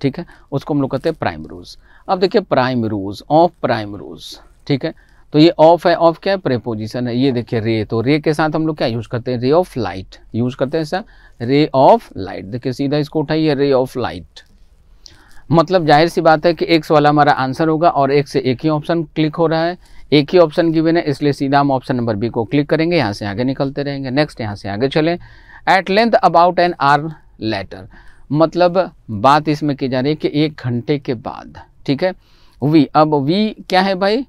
ठीक है उसको हम लोग कहते हैं प्राइम रोज अब देखिए primrose of primrose ठीक है तो ये ऑफ है ऑफ क्या है प्रेपोजिशन है ये देखिए रे तो रे के साथ हम लोग क्या यूज़ करते हैं रे ऑफ लाइट यूज़ करते हैं सर रे ऑफ लाइट देखिए सीधा इसको उठाइए रे ऑफ लाइट मतलब जाहिर सी बात है कि एक वाला हमारा आंसर होगा और एक से एक ही ऑप्शन क्लिक हो रहा है एक ही ऑप्शन की है इसलिए सीधा हम ऑप्शन नंबर बी को क्लिक करेंगे यहाँ से आगे निकलते रहेंगे नेक्स्ट यहाँ से आगे चलें at length about an hour later मतलब बात इसमें की जा रही है कि एक घंटे के बाद ठीक है वी अब वी क्या है भाई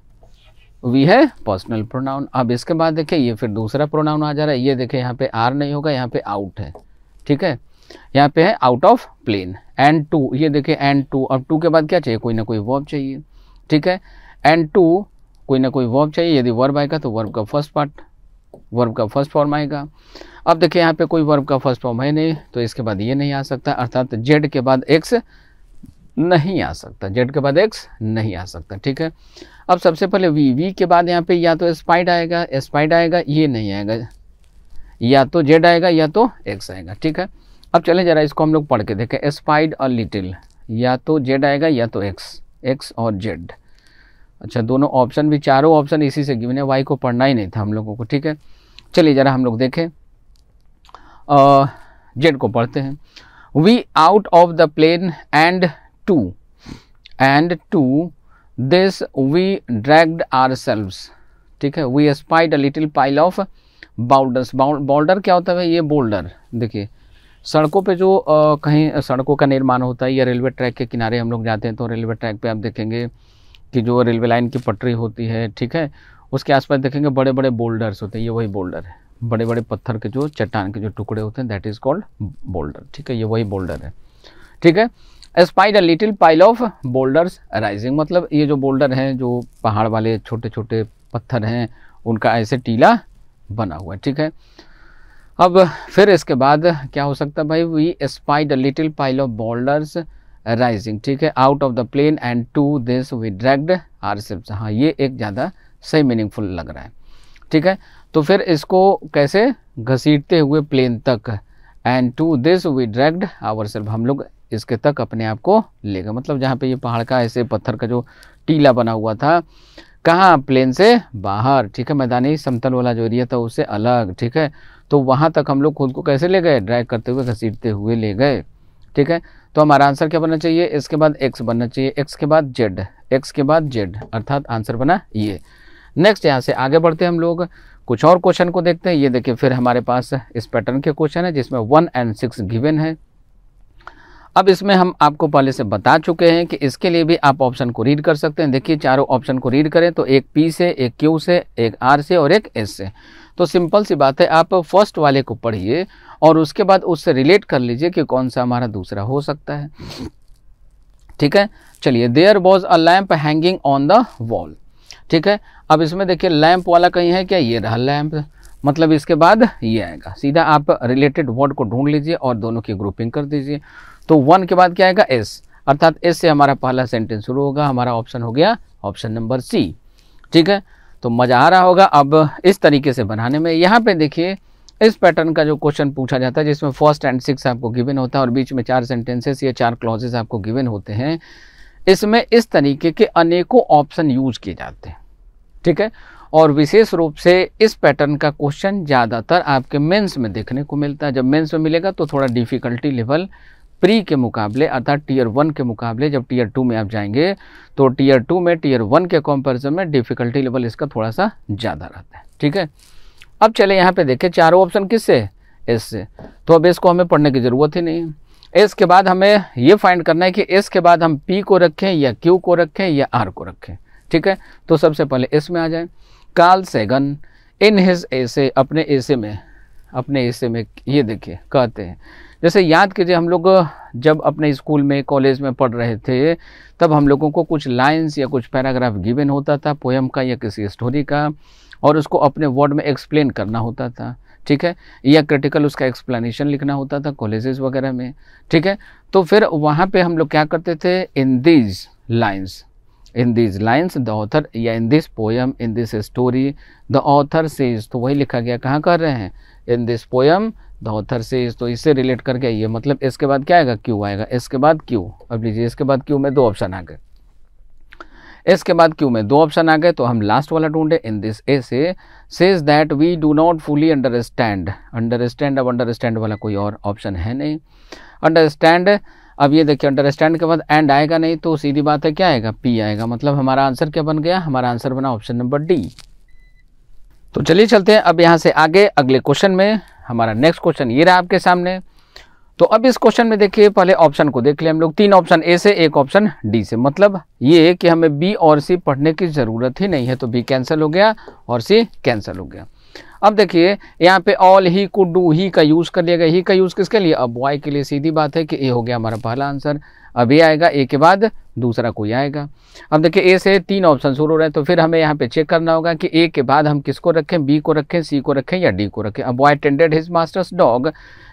वी है पर्सनल प्रोनाउन अब इसके बाद देखिए ये फिर दूसरा प्रोनाउन आ जा रहा है ये देखिए यहाँ पे आर नहीं होगा यहाँ पे आउट है ठीक है यहाँ पे है out of plain and to ये देखिए एंड टू अब टू के बाद क्या चाहिए कोई ना कोई वर्ब चाहिए ठीक है एंड टू कोई ना कोई वर्ब चाहिए यदि वर्ब आएगा तो वर्ब का फर्स्ट पार्ट वर्ब का फर्स्ट फॉर्म आएगा अब देखिए यहाँ पे कोई वर्ब का फर्स्ट फॉर्म है नहीं तो इसके बाद ये नहीं आ सकता अर्थात जेड के बाद एक्स नहीं आ सकता जेड के बाद एक्स नहीं आ सकता ठीक है अब सबसे पहले वी वी के बाद यहाँ पे या तो स्पाइड आएगा स्पाइड आएगा ये नहीं आएगा या तो जेड आएगा या तो एक्स आएगा ठीक है अब चले जरा इसको हम लोग पढ़ के देखें एस्पाइड और लिटिल या तो जेड आएगा या तो एक्स एक्स और जेड अच्छा दोनों ऑप्शन भी चारों ऑप्शन इसी से गिवन है वाई को पढ़ना ही नहीं था हम लोगों को ठीक है चलिए ज़रा हम लोग देखें जेड को पढ़ते हैं we out of the plain and to and to this we dragged our ठीक है we espied a little pile of boulders boulder क्या होता है ये बोल्डर देखिए सड़कों पे जो आ, कहीं सड़कों का निर्माण होता है या रेलवे ट्रैक के किनारे हम लोग जाते हैं तो रेलवे ट्रैक पे आप देखेंगे कि जो रेलवे लाइन की पटरी होती है ठीक है उसके आसपास देखेंगे बड़े बड़े बोल्डर्स होते हैं ये वही बोल्डर है बड़े बड़े पत्थर के जो चट्टान के जो टुकड़े होते हैं दैट इज़ कॉल्ड बोल्डर ठीक है ये वही बोल्डर है ठीक है espied a little pile of boulders rising मतलब ये जो बोल्डर हैं जो पहाड़ वाले छोटे छोटे पत्थर हैं उनका ऐसे टीला बना हुआ है ठीक है अब फिर इसके बाद क्या हो सकता है भाई we spied a little pile of boulders rising ठीक है out of the plain and to this we dragged our ships हाँ ये एक ज़्यादा सही मीनिंगफुल लग रहा है ठीक है तो फिर इसको कैसे घसीटते हुए प्लेन तक and to this we dragged our सिर्फ हम लोग इसके तक अपने आप को ले गए मतलब जहाँ पे ये पहाड़ का ऐसे पत्थर का जो टीला बना हुआ था कहाँ प्लेन से बाहर ठीक है मैदानी समतल वाला जो एरिया था उससे अलग ठीक है तो वहाँ तक हम लोग खुद को कैसे ले गए ड्रैग करते हुए घसीटते हुए ले गए ठीक है तो हमारा आंसर क्या बनना चाहिए इसके बाद एक्स बनना चाहिए एक्स के बाद जेड एक्स के बाद जेड अर्थात आंसर बना ये नेक्स्ट यहाँ से आगे बढ़ते हैं हम लोग कुछ और क्वेश्चन को देखते हैं ये देखिए फिर हमारे पास इस पैटर्न के क्वेश्चन है जिसमें वन एंड सिक्स गिवन है अब इसमें हम आपको पहले से बता चुके हैं कि इसके लिए भी आप ऑप्शन को रीड कर सकते हैं देखिए चारों ऑप्शन को रीड करें तो एक पी से एक क्यू से एक आर से और एक एस से तो सिंपल सी बात है आप फर्स्ट वाले को पढ़िए और उसके बाद उससे रिलेट कर लीजिए कि कौन सा हमारा दूसरा हो सकता है ठीक है चलिए there was a lamp hanging on the wall ठीक है अब इसमें देखिए लैम्प वाला कहीं है क्या ये रहा लैम्प मतलब इसके बाद ये आएगा सीधा आप रिलेटेड वर्ड को ढूंढ लीजिए और दोनों की ग्रुपिंग कर दीजिए तो वन के बाद क्या आएगा एस अर्थात एस से हमारा पहला सेंटेंस शुरू होगा हमारा ऑप्शन हो गया ऑप्शन नंबर सी ठीक है तो मज़ा आ रहा होगा अब इस तरीके से बनाने में यहाँ पे देखिए इस पैटर्न का जो क्वेश्चन पूछा जाता है जिसमें फर्स्ट एंड सिक्स आपको गिवन होता है और बीच में चार सेंटेंसेस या चार क्लॉजेज आपको गिवन होते हैं इसमें इस तरीके के अनेकों ऑप्शन यूज किए जाते हैं ठीक है और विशेष रूप से इस पैटर्न का क्वेश्चन ज़्यादातर आपके मेंस में देखने को मिलता है जब मेंस में मिलेगा तो थोड़ा डिफ़िकल्टी लेवल प्री के मुकाबले अर्थात टीयर वन के मुकाबले जब टीयर टू में आप जाएंगे तो टीयर टू में टीयर वन के कंपैरिजन में डिफ़िकल्टी लेवल इसका थोड़ा सा ज़्यादा रहता है ठीक है अब चले यहाँ पे देखें चारों ऑप्शन किससे एस से तो अब एस को हमें पढ़ने की ज़रूरत ही नहीं है एस के बाद हमें ये फाइंड करना है कि एस के बाद हम पी को रखें या क्यू को रखें या आर को रखें ठीक है तो सबसे पहले एस में आ जाए काल सेगन इन हिज ऐसे अपने ऐसे में अपने ऐसे में ये देखिए कहते हैं जैसे याद कीजिए हम लोग जब अपने स्कूल में कॉलेज में पढ़ रहे थे तब हम लोगों को कुछ लाइंस या कुछ पैराग्राफ गिवन होता था पोएम का या किसी स्टोरी का और उसको अपने वर्ड में एक्सप्लेन करना होता था ठीक है या क्रिटिकल उसका एक्सप्लेनेशन लिखना होता था कॉलेजेस वगैरह में ठीक है तो फिर वहाँ पे हम लोग क्या करते थे in these lines in these lines the author या in this poem in this story the author says तो वही लिखा गया कहाँ कर रहे हैं in this poem the author से तो इससे रिलेट करके आइए मतलब इसके बाद क्या आएगा क्यू आएगा इसके बाद क्यू अब लीजिए इसके बाद क्यू में दो ऑप्शन आ गए इसके बाद क्यू में दो ऑप्शन आ गए तो हम लास्ट वाला ढूंढे इन दिस ए से says that we do not fully understand understand अब अंडरस्टैंड वाला कोई और ऑप्शन है नहीं अंडरस्टैंड अब ये देखिए अंडरस्टैंड के बाद एंड आएगा नहीं तो सीधी बात है क्या आएगा पी आएगा मतलब हमारा आंसर क्या बन गया हमारा आंसर बना ऑप्शन नंबर डी तो चलिए चलते हैं अब यहाँ से आगे अगले क्वेश्चन में हमारा नेक्स्ट क्वेश्चन ये रहा आपके सामने तो अब इस क्वेश्चन में देखिए पहले ऑप्शन को देख ले हम लोग तीन ऑप्शन ए से एक ऑप्शन डी से मतलब ये कि हमें बी और सी पढ़ने की ज़रूरत ही नहीं है तो बी कैंसिल हो गया और सी कैंसिल हो गया अब देखिए यहाँ पे all he could do he का यूज़ कर लिया गया ही का यूज़ किसके लिए अब बॉय के लिए सीधी बात है कि ए हो गया हमारा पहला आंसर अब ये आएगा ए के बाद दूसरा कोई आएगा अब देखिए ए से तीन ऑप्शन शुरू हो रहे हैं तो फिर हमें यहाँ पे चेक करना होगा कि ए के बाद हम किसको रखें बी को रखें सी को रखें या डी को रखें अब boy tended his master's dog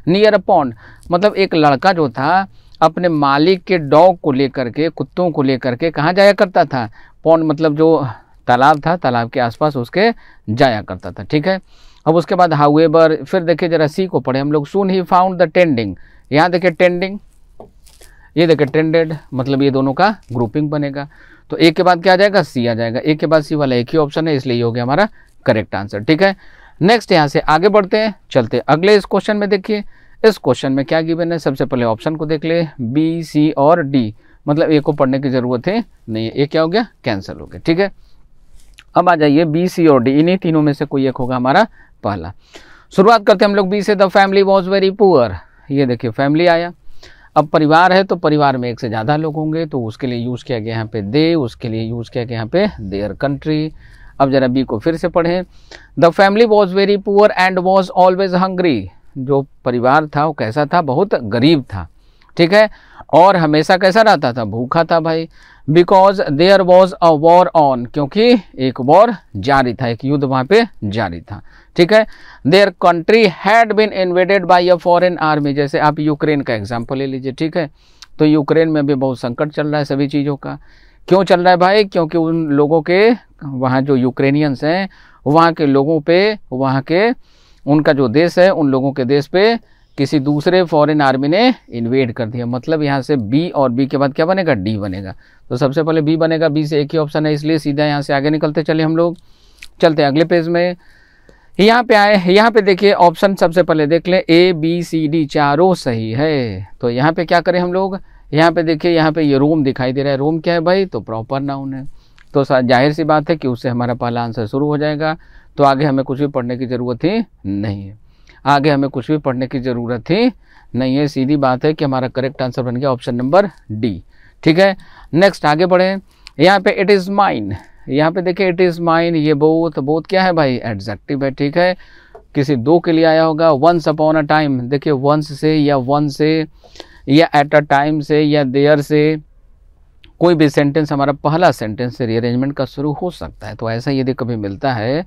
near a pond मतलब एक लड़का जो था अपने मालिक के डॉग को लेकर के कुत्तों को लेकर के कहाँ जाया करता था पॉन्ड मतलब जो तालाब था तालाब के आसपास उसके जाया करता था ठीक है अब उसके बाद हाउएवर फिर देखिए जरा सी को पढ़े हम लोग soon he found the tending यहाँ देखिए टेंडिंग ये देखिए टेंडेड मतलब ये दोनों का ग्रुपिंग बनेगा तो एक के बाद क्या आ जाएगा सी आ जाएगा एक के बाद सी वाला एक ही ऑप्शन है इसलिए ये हो गया हमारा करेक्ट आंसर ठीक है नेक्स्ट यहाँ से आगे बढ़ते हैं चलते हैं अगले इस क्वेश्चन में देखिए इस क्वेश्चन में क्या गिवन है सबसे पहले ऑप्शन को देख ले बी सी और डी मतलब ए को पढ़ने की जरूरत है नहीं ये क्या हो गया कैंसिल हो गया ठीक है अब आ जाइए बी सी और डी इन्हीं तीनों में से कोई एक होगा हमारा पहला शुरुआत करते हम लोग बी से the family was very poor ये देखिए फैमिली आया अब परिवार है तो परिवार में एक से ज़्यादा लोग होंगे तो उसके लिए यूज़ किया गया यहाँ पे दे उसके लिए यूज़ किया गया यहाँ पे देयर कंट्री अब ज़रा बी को फिर से पढ़ें the family was very poor and was always hungry जो परिवार था वो कैसा था बहुत गरीब था ठीक है और हमेशा कैसा रहता था भूखा था भाई because there was a war on क्योंकि एक वॉर जारी था एक युद्ध वहाँ पे जारी था ठीक है their country had been invaded by a foreign army जैसे आप यूक्रेन का एग्जाम्पल ले लीजिए ठीक है तो यूक्रेन में भी बहुत संकट चल रहा है सभी चीज़ों का क्यों चल रहा है भाई क्योंकि उन लोगों के वहाँ जो यूक्रेनियंस हैं वहाँ के लोगों पे वहाँ के उनका जो देश है उन लोगों के देश पे किसी दूसरे फॉरेन आर्मी ने इन्वेड कर दिया मतलब यहाँ से बी और बी के बाद क्या बनेगा डी बनेगा तो सबसे पहले बी बनेगा बी से एक ही ऑप्शन है इसलिए सीधा यहाँ से आगे निकलते चले हम लोग चलते हैं अगले पेज में यहाँ पे आए यहाँ पे देखिए ऑप्शन सबसे पहले देख लें ए बी सी डी चारों सही है तो यहाँ पे क्या करें हम लोग यहाँ पे देखिए यहाँ पे ये रोम दिखाई दे रहा है रोम क्या है भाई तो प्रॉपर नाउन है तो जाहिर सी बात है कि उससे हमारा पहला आंसर शुरू हो जाएगा तो आगे हमें कुछ भी पढ़ने की ज़रूरत ही नहीं है आगे हमें कुछ भी पढ़ने की ज़रूरत ही नहीं है सीधी बात है कि हमारा करेक्ट आंसर बन गया ऑप्शन नंबर डी ठीक है नेक्स्ट आगे बढ़ें यहाँ पे इट इज़ माइन यहाँ पे देखिए इट इज़ माइन ये बोथ बोथ क्या है भाई एडजेक्टिव है ठीक है किसी दो के लिए आया होगा वंस अपॉन अ टाइम देखिए वंस से या वन से या एट अ टाइम से या देयर से कोई भी सेंटेंस हमारा पहला सेंटेंस से रीअरेंजमेंट का शुरू हो सकता है तो ऐसा यदि कभी मिलता है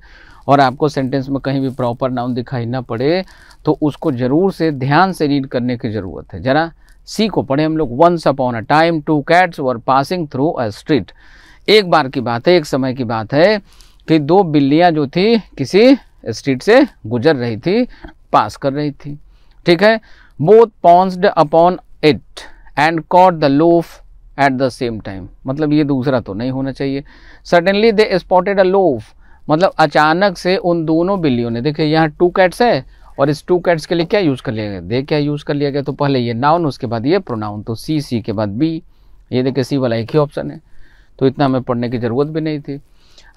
और आपको सेंटेंस में कहीं भी प्रॉपर नाउन दिखाई ना पड़े तो उसको ज़रूर से ध्यान से रीड करने की ज़रूरत है ज़रा सी को पढ़े हम लोग once upon a time two cats were passing through a street एक बार की बात है एक समय की बात है कि दो बिल्लियाँ जो थी किसी स्ट्रीट से गुजर रही थी पास कर रही थी ठीक है both pounced upon it and caught the loaf at the same time मतलब ये दूसरा तो नहीं होना चाहिए suddenly they spotted a loaf मतलब अचानक से उन दोनों बिल्लियों ने देखिए यहाँ टू कैट्स है और इस टू कैट्स के लिए क्या यूज़ कर लिया गया देख क्या यूज़ कर लिया गया तो पहले ये नाउन उसके बाद ये प्रोनाउन तो सी सी के बाद बी ये देखिए सी वाला एक ही ऑप्शन है तो इतना हमें पढ़ने की ज़रूरत भी नहीं थी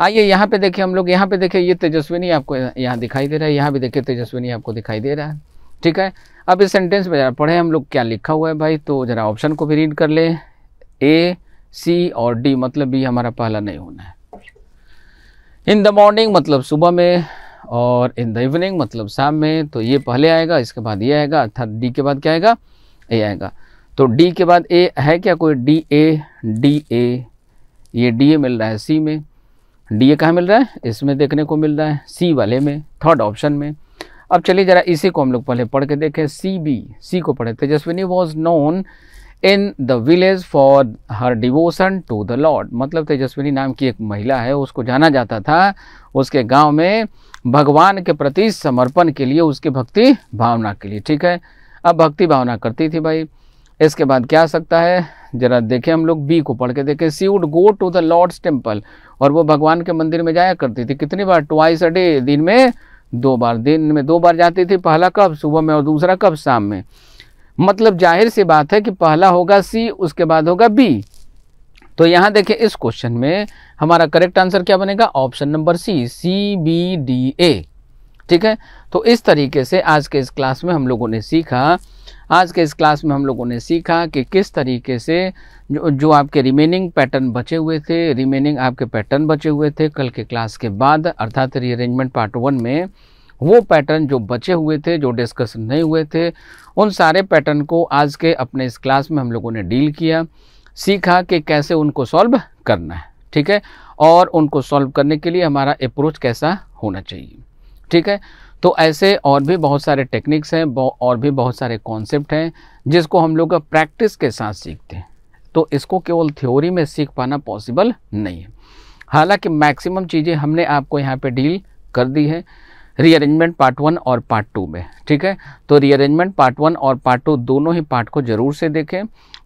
आइए यहाँ पे देखिए हम लोग यहाँ पे देखिए ये तेजस्विनी आपको यहाँ दिखाई दे रहा है यहाँ भी देखिए तेजस्विनी आपको दिखाई दे रहा है ठीक है अब इस सेंटेंस में ज़रा पढ़े हम लोग क्या लिखा हुआ है भाई तो ज़रा ऑप्शन को भी रीड कर ले ए सी और डी मतलब बी हमारा पहला नहीं होना है इन द मॉर्निंग मतलब सुबह में और इन द इवनिंग मतलब शाम में तो ये पहले आएगा इसके बाद ये आएगा अर्थात डी के बाद क्या आएगा ए आएगा तो डी के बाद ए है क्या कोई डी ए डी ए ये डी ए मिल रहा है सी में डी ए कहाँ मिल रहा है इसमें देखने को मिल रहा है सी वाले में थर्ड ऑप्शन में अब चलिए ज़रा इसी को हम लोग पहले पढ़ के देखें सी बी सी को पढ़े Tejaswini was known in the village for her devotion to the lord मतलब तेजस्विनी नाम की एक महिला है उसको जाना जाता था उसके गांव में भगवान के प्रति समर्पण के लिए उसकी भक्ति भावना के लिए ठीक है अब भक्ति भावना करती थी भाई इसके बाद क्या आ सकता है जरा देखें हम लोग बी को पढ़ के देखें she would go to the lord's temple और वो भगवान के मंदिर में जाया करती थी कितनी बार ट्वाइस अ डे दिन में दो बार दिन में दो बार जाती थी पहला कब सुबह में और दूसरा कब शाम में मतलब जाहिर सी बात है कि पहला होगा सी उसके बाद होगा बी तो यहाँ देखें इस क्वेश्चन में हमारा करेक्ट आंसर क्या बनेगा option number C C B D A ठीक है तो इस तरीके से आज के इस क्लास में हम लोगों ने सीखा आज के इस क्लास में हम लोगों ने सीखा कि किस तरीके से जो जो आपके रिमेनिंग पैटर्न बचे हुए थे रिमेनिंग आपके पैटर्न बचे हुए थे कल के क्लास के बाद अर्थात रीअरेंजमेंट पार्ट वन में वो पैटर्न जो बचे हुए थे जो डिस्कस नहीं हुए थे उन सारे पैटर्न को आज के अपने इस क्लास में हम लोगों ने डील किया सीखा कि कैसे उनको सॉल्व करना है ठीक है और उनको सॉल्व करने के लिए हमारा अप्रोच कैसा होना चाहिए ठीक है तो ऐसे और भी बहुत सारे टेक्निक्स हैं और भी बहुत सारे कॉन्सेप्ट हैं जिसको हम लोग प्रैक्टिस के साथ सीखते हैं तो इसको केवल थ्योरी में सीख पाना पॉसिबल नहीं है हालांकि मैक्सिमम चीज़ें हमने आपको यहाँ पे डील कर दी है रीअरेंजमेंट पार्ट वन और पार्ट टू में ठीक है तो रीअरेंजमेंट पार्ट वन और पार्ट टू दोनों ही पार्ट को ज़रूर से देखें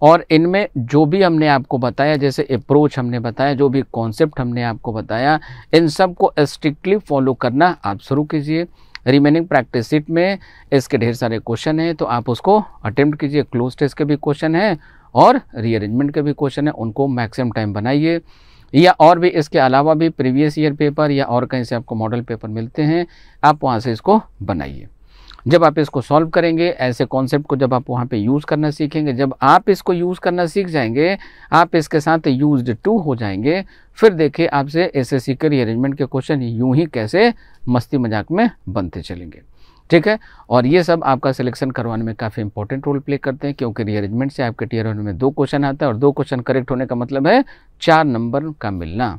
और इनमें जो भी हमने आपको बताया जैसे अप्रोच हमने बताया जो भी कॉन्सेप्ट हमने आपको बताया इन सब को स्ट्रिक्टली फॉलो करना आप शुरू कीजिए रिमेनिंग प्रैक्टिस सीट में इसके ढेर सारे क्वेश्चन हैं तो आप उसको अटेम्प्ट कीजिए क्लोज टेस्ट के भी क्वेश्चन हैं और रीअरेंजमेंट के भी क्वेश्चन हैं उनको मैक्सिमम टाइम बनाइए या और भी इसके अलावा भी प्रीवियस ईयर पेपर या और कहीं से आपको मॉडल पेपर मिलते हैं आप वहाँ से इसको बनाइए जब आप इसको सॉल्व करेंगे ऐसे कॉन्सेप्ट को जब आप वहाँ पे यूज़ करना सीखेंगे जब आप इसको यूज़ करना सीख जाएंगे आप इसके साथ यूज्ड टू हो जाएंगे फिर देखिए आपसे एस एस सी के के क्वेश्चन यूं ही कैसे मस्ती मजाक में बनते चलेंगे ठीक है और ये सब आपका सिलेक्शन करवाने में काफ़ी इंपॉर्टेंट रोल प्ले करते हैं क्योंकि रीअरेंजमेंट से आपके टीयर वन में दो क्वेश्चन आता है और दो क्वेश्चन करेक्ट होने का मतलब है चार नंबर का मिलना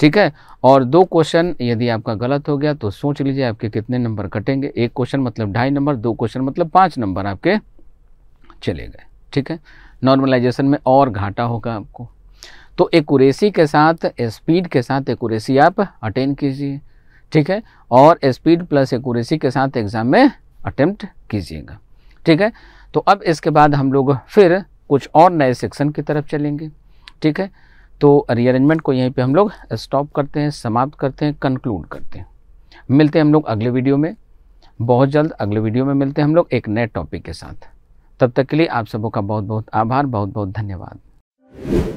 ठीक है और दो क्वेश्चन यदि आपका गलत हो गया तो सोच लीजिए आपके कितने नंबर कटेंगे एक क्वेश्चन मतलब ढाई नंबर दो क्वेश्चन मतलब पाँच नंबर आपके चले गए ठीक है नॉर्मलाइजेशन में और घाटा होगा आपको तो एकुरेसी के साथ स्पीड के साथ एकुरेसी आप अटेन कीजिए ठीक है और स्पीड प्लस एक्यूरेसी के साथ एग्ज़ाम में अटेम्प्ट कीजिएगा ठीक है तो अब इसके बाद हम लोग फिर कुछ और नए सेक्शन की तरफ चलेंगे ठीक है तो रीअरेंजमेंट को यहीं पे हम लोग स्टॉप करते हैं समाप्त करते हैं कंक्लूड करते हैं मिलते हैं हम लोग अगले वीडियो में बहुत जल्द अगले वीडियो में मिलते हैं हम लोग एक नए टॉपिक के साथ तब तक के लिए आप सबों का बहुत बहुत आभार बहुत बहुत धन्यवाद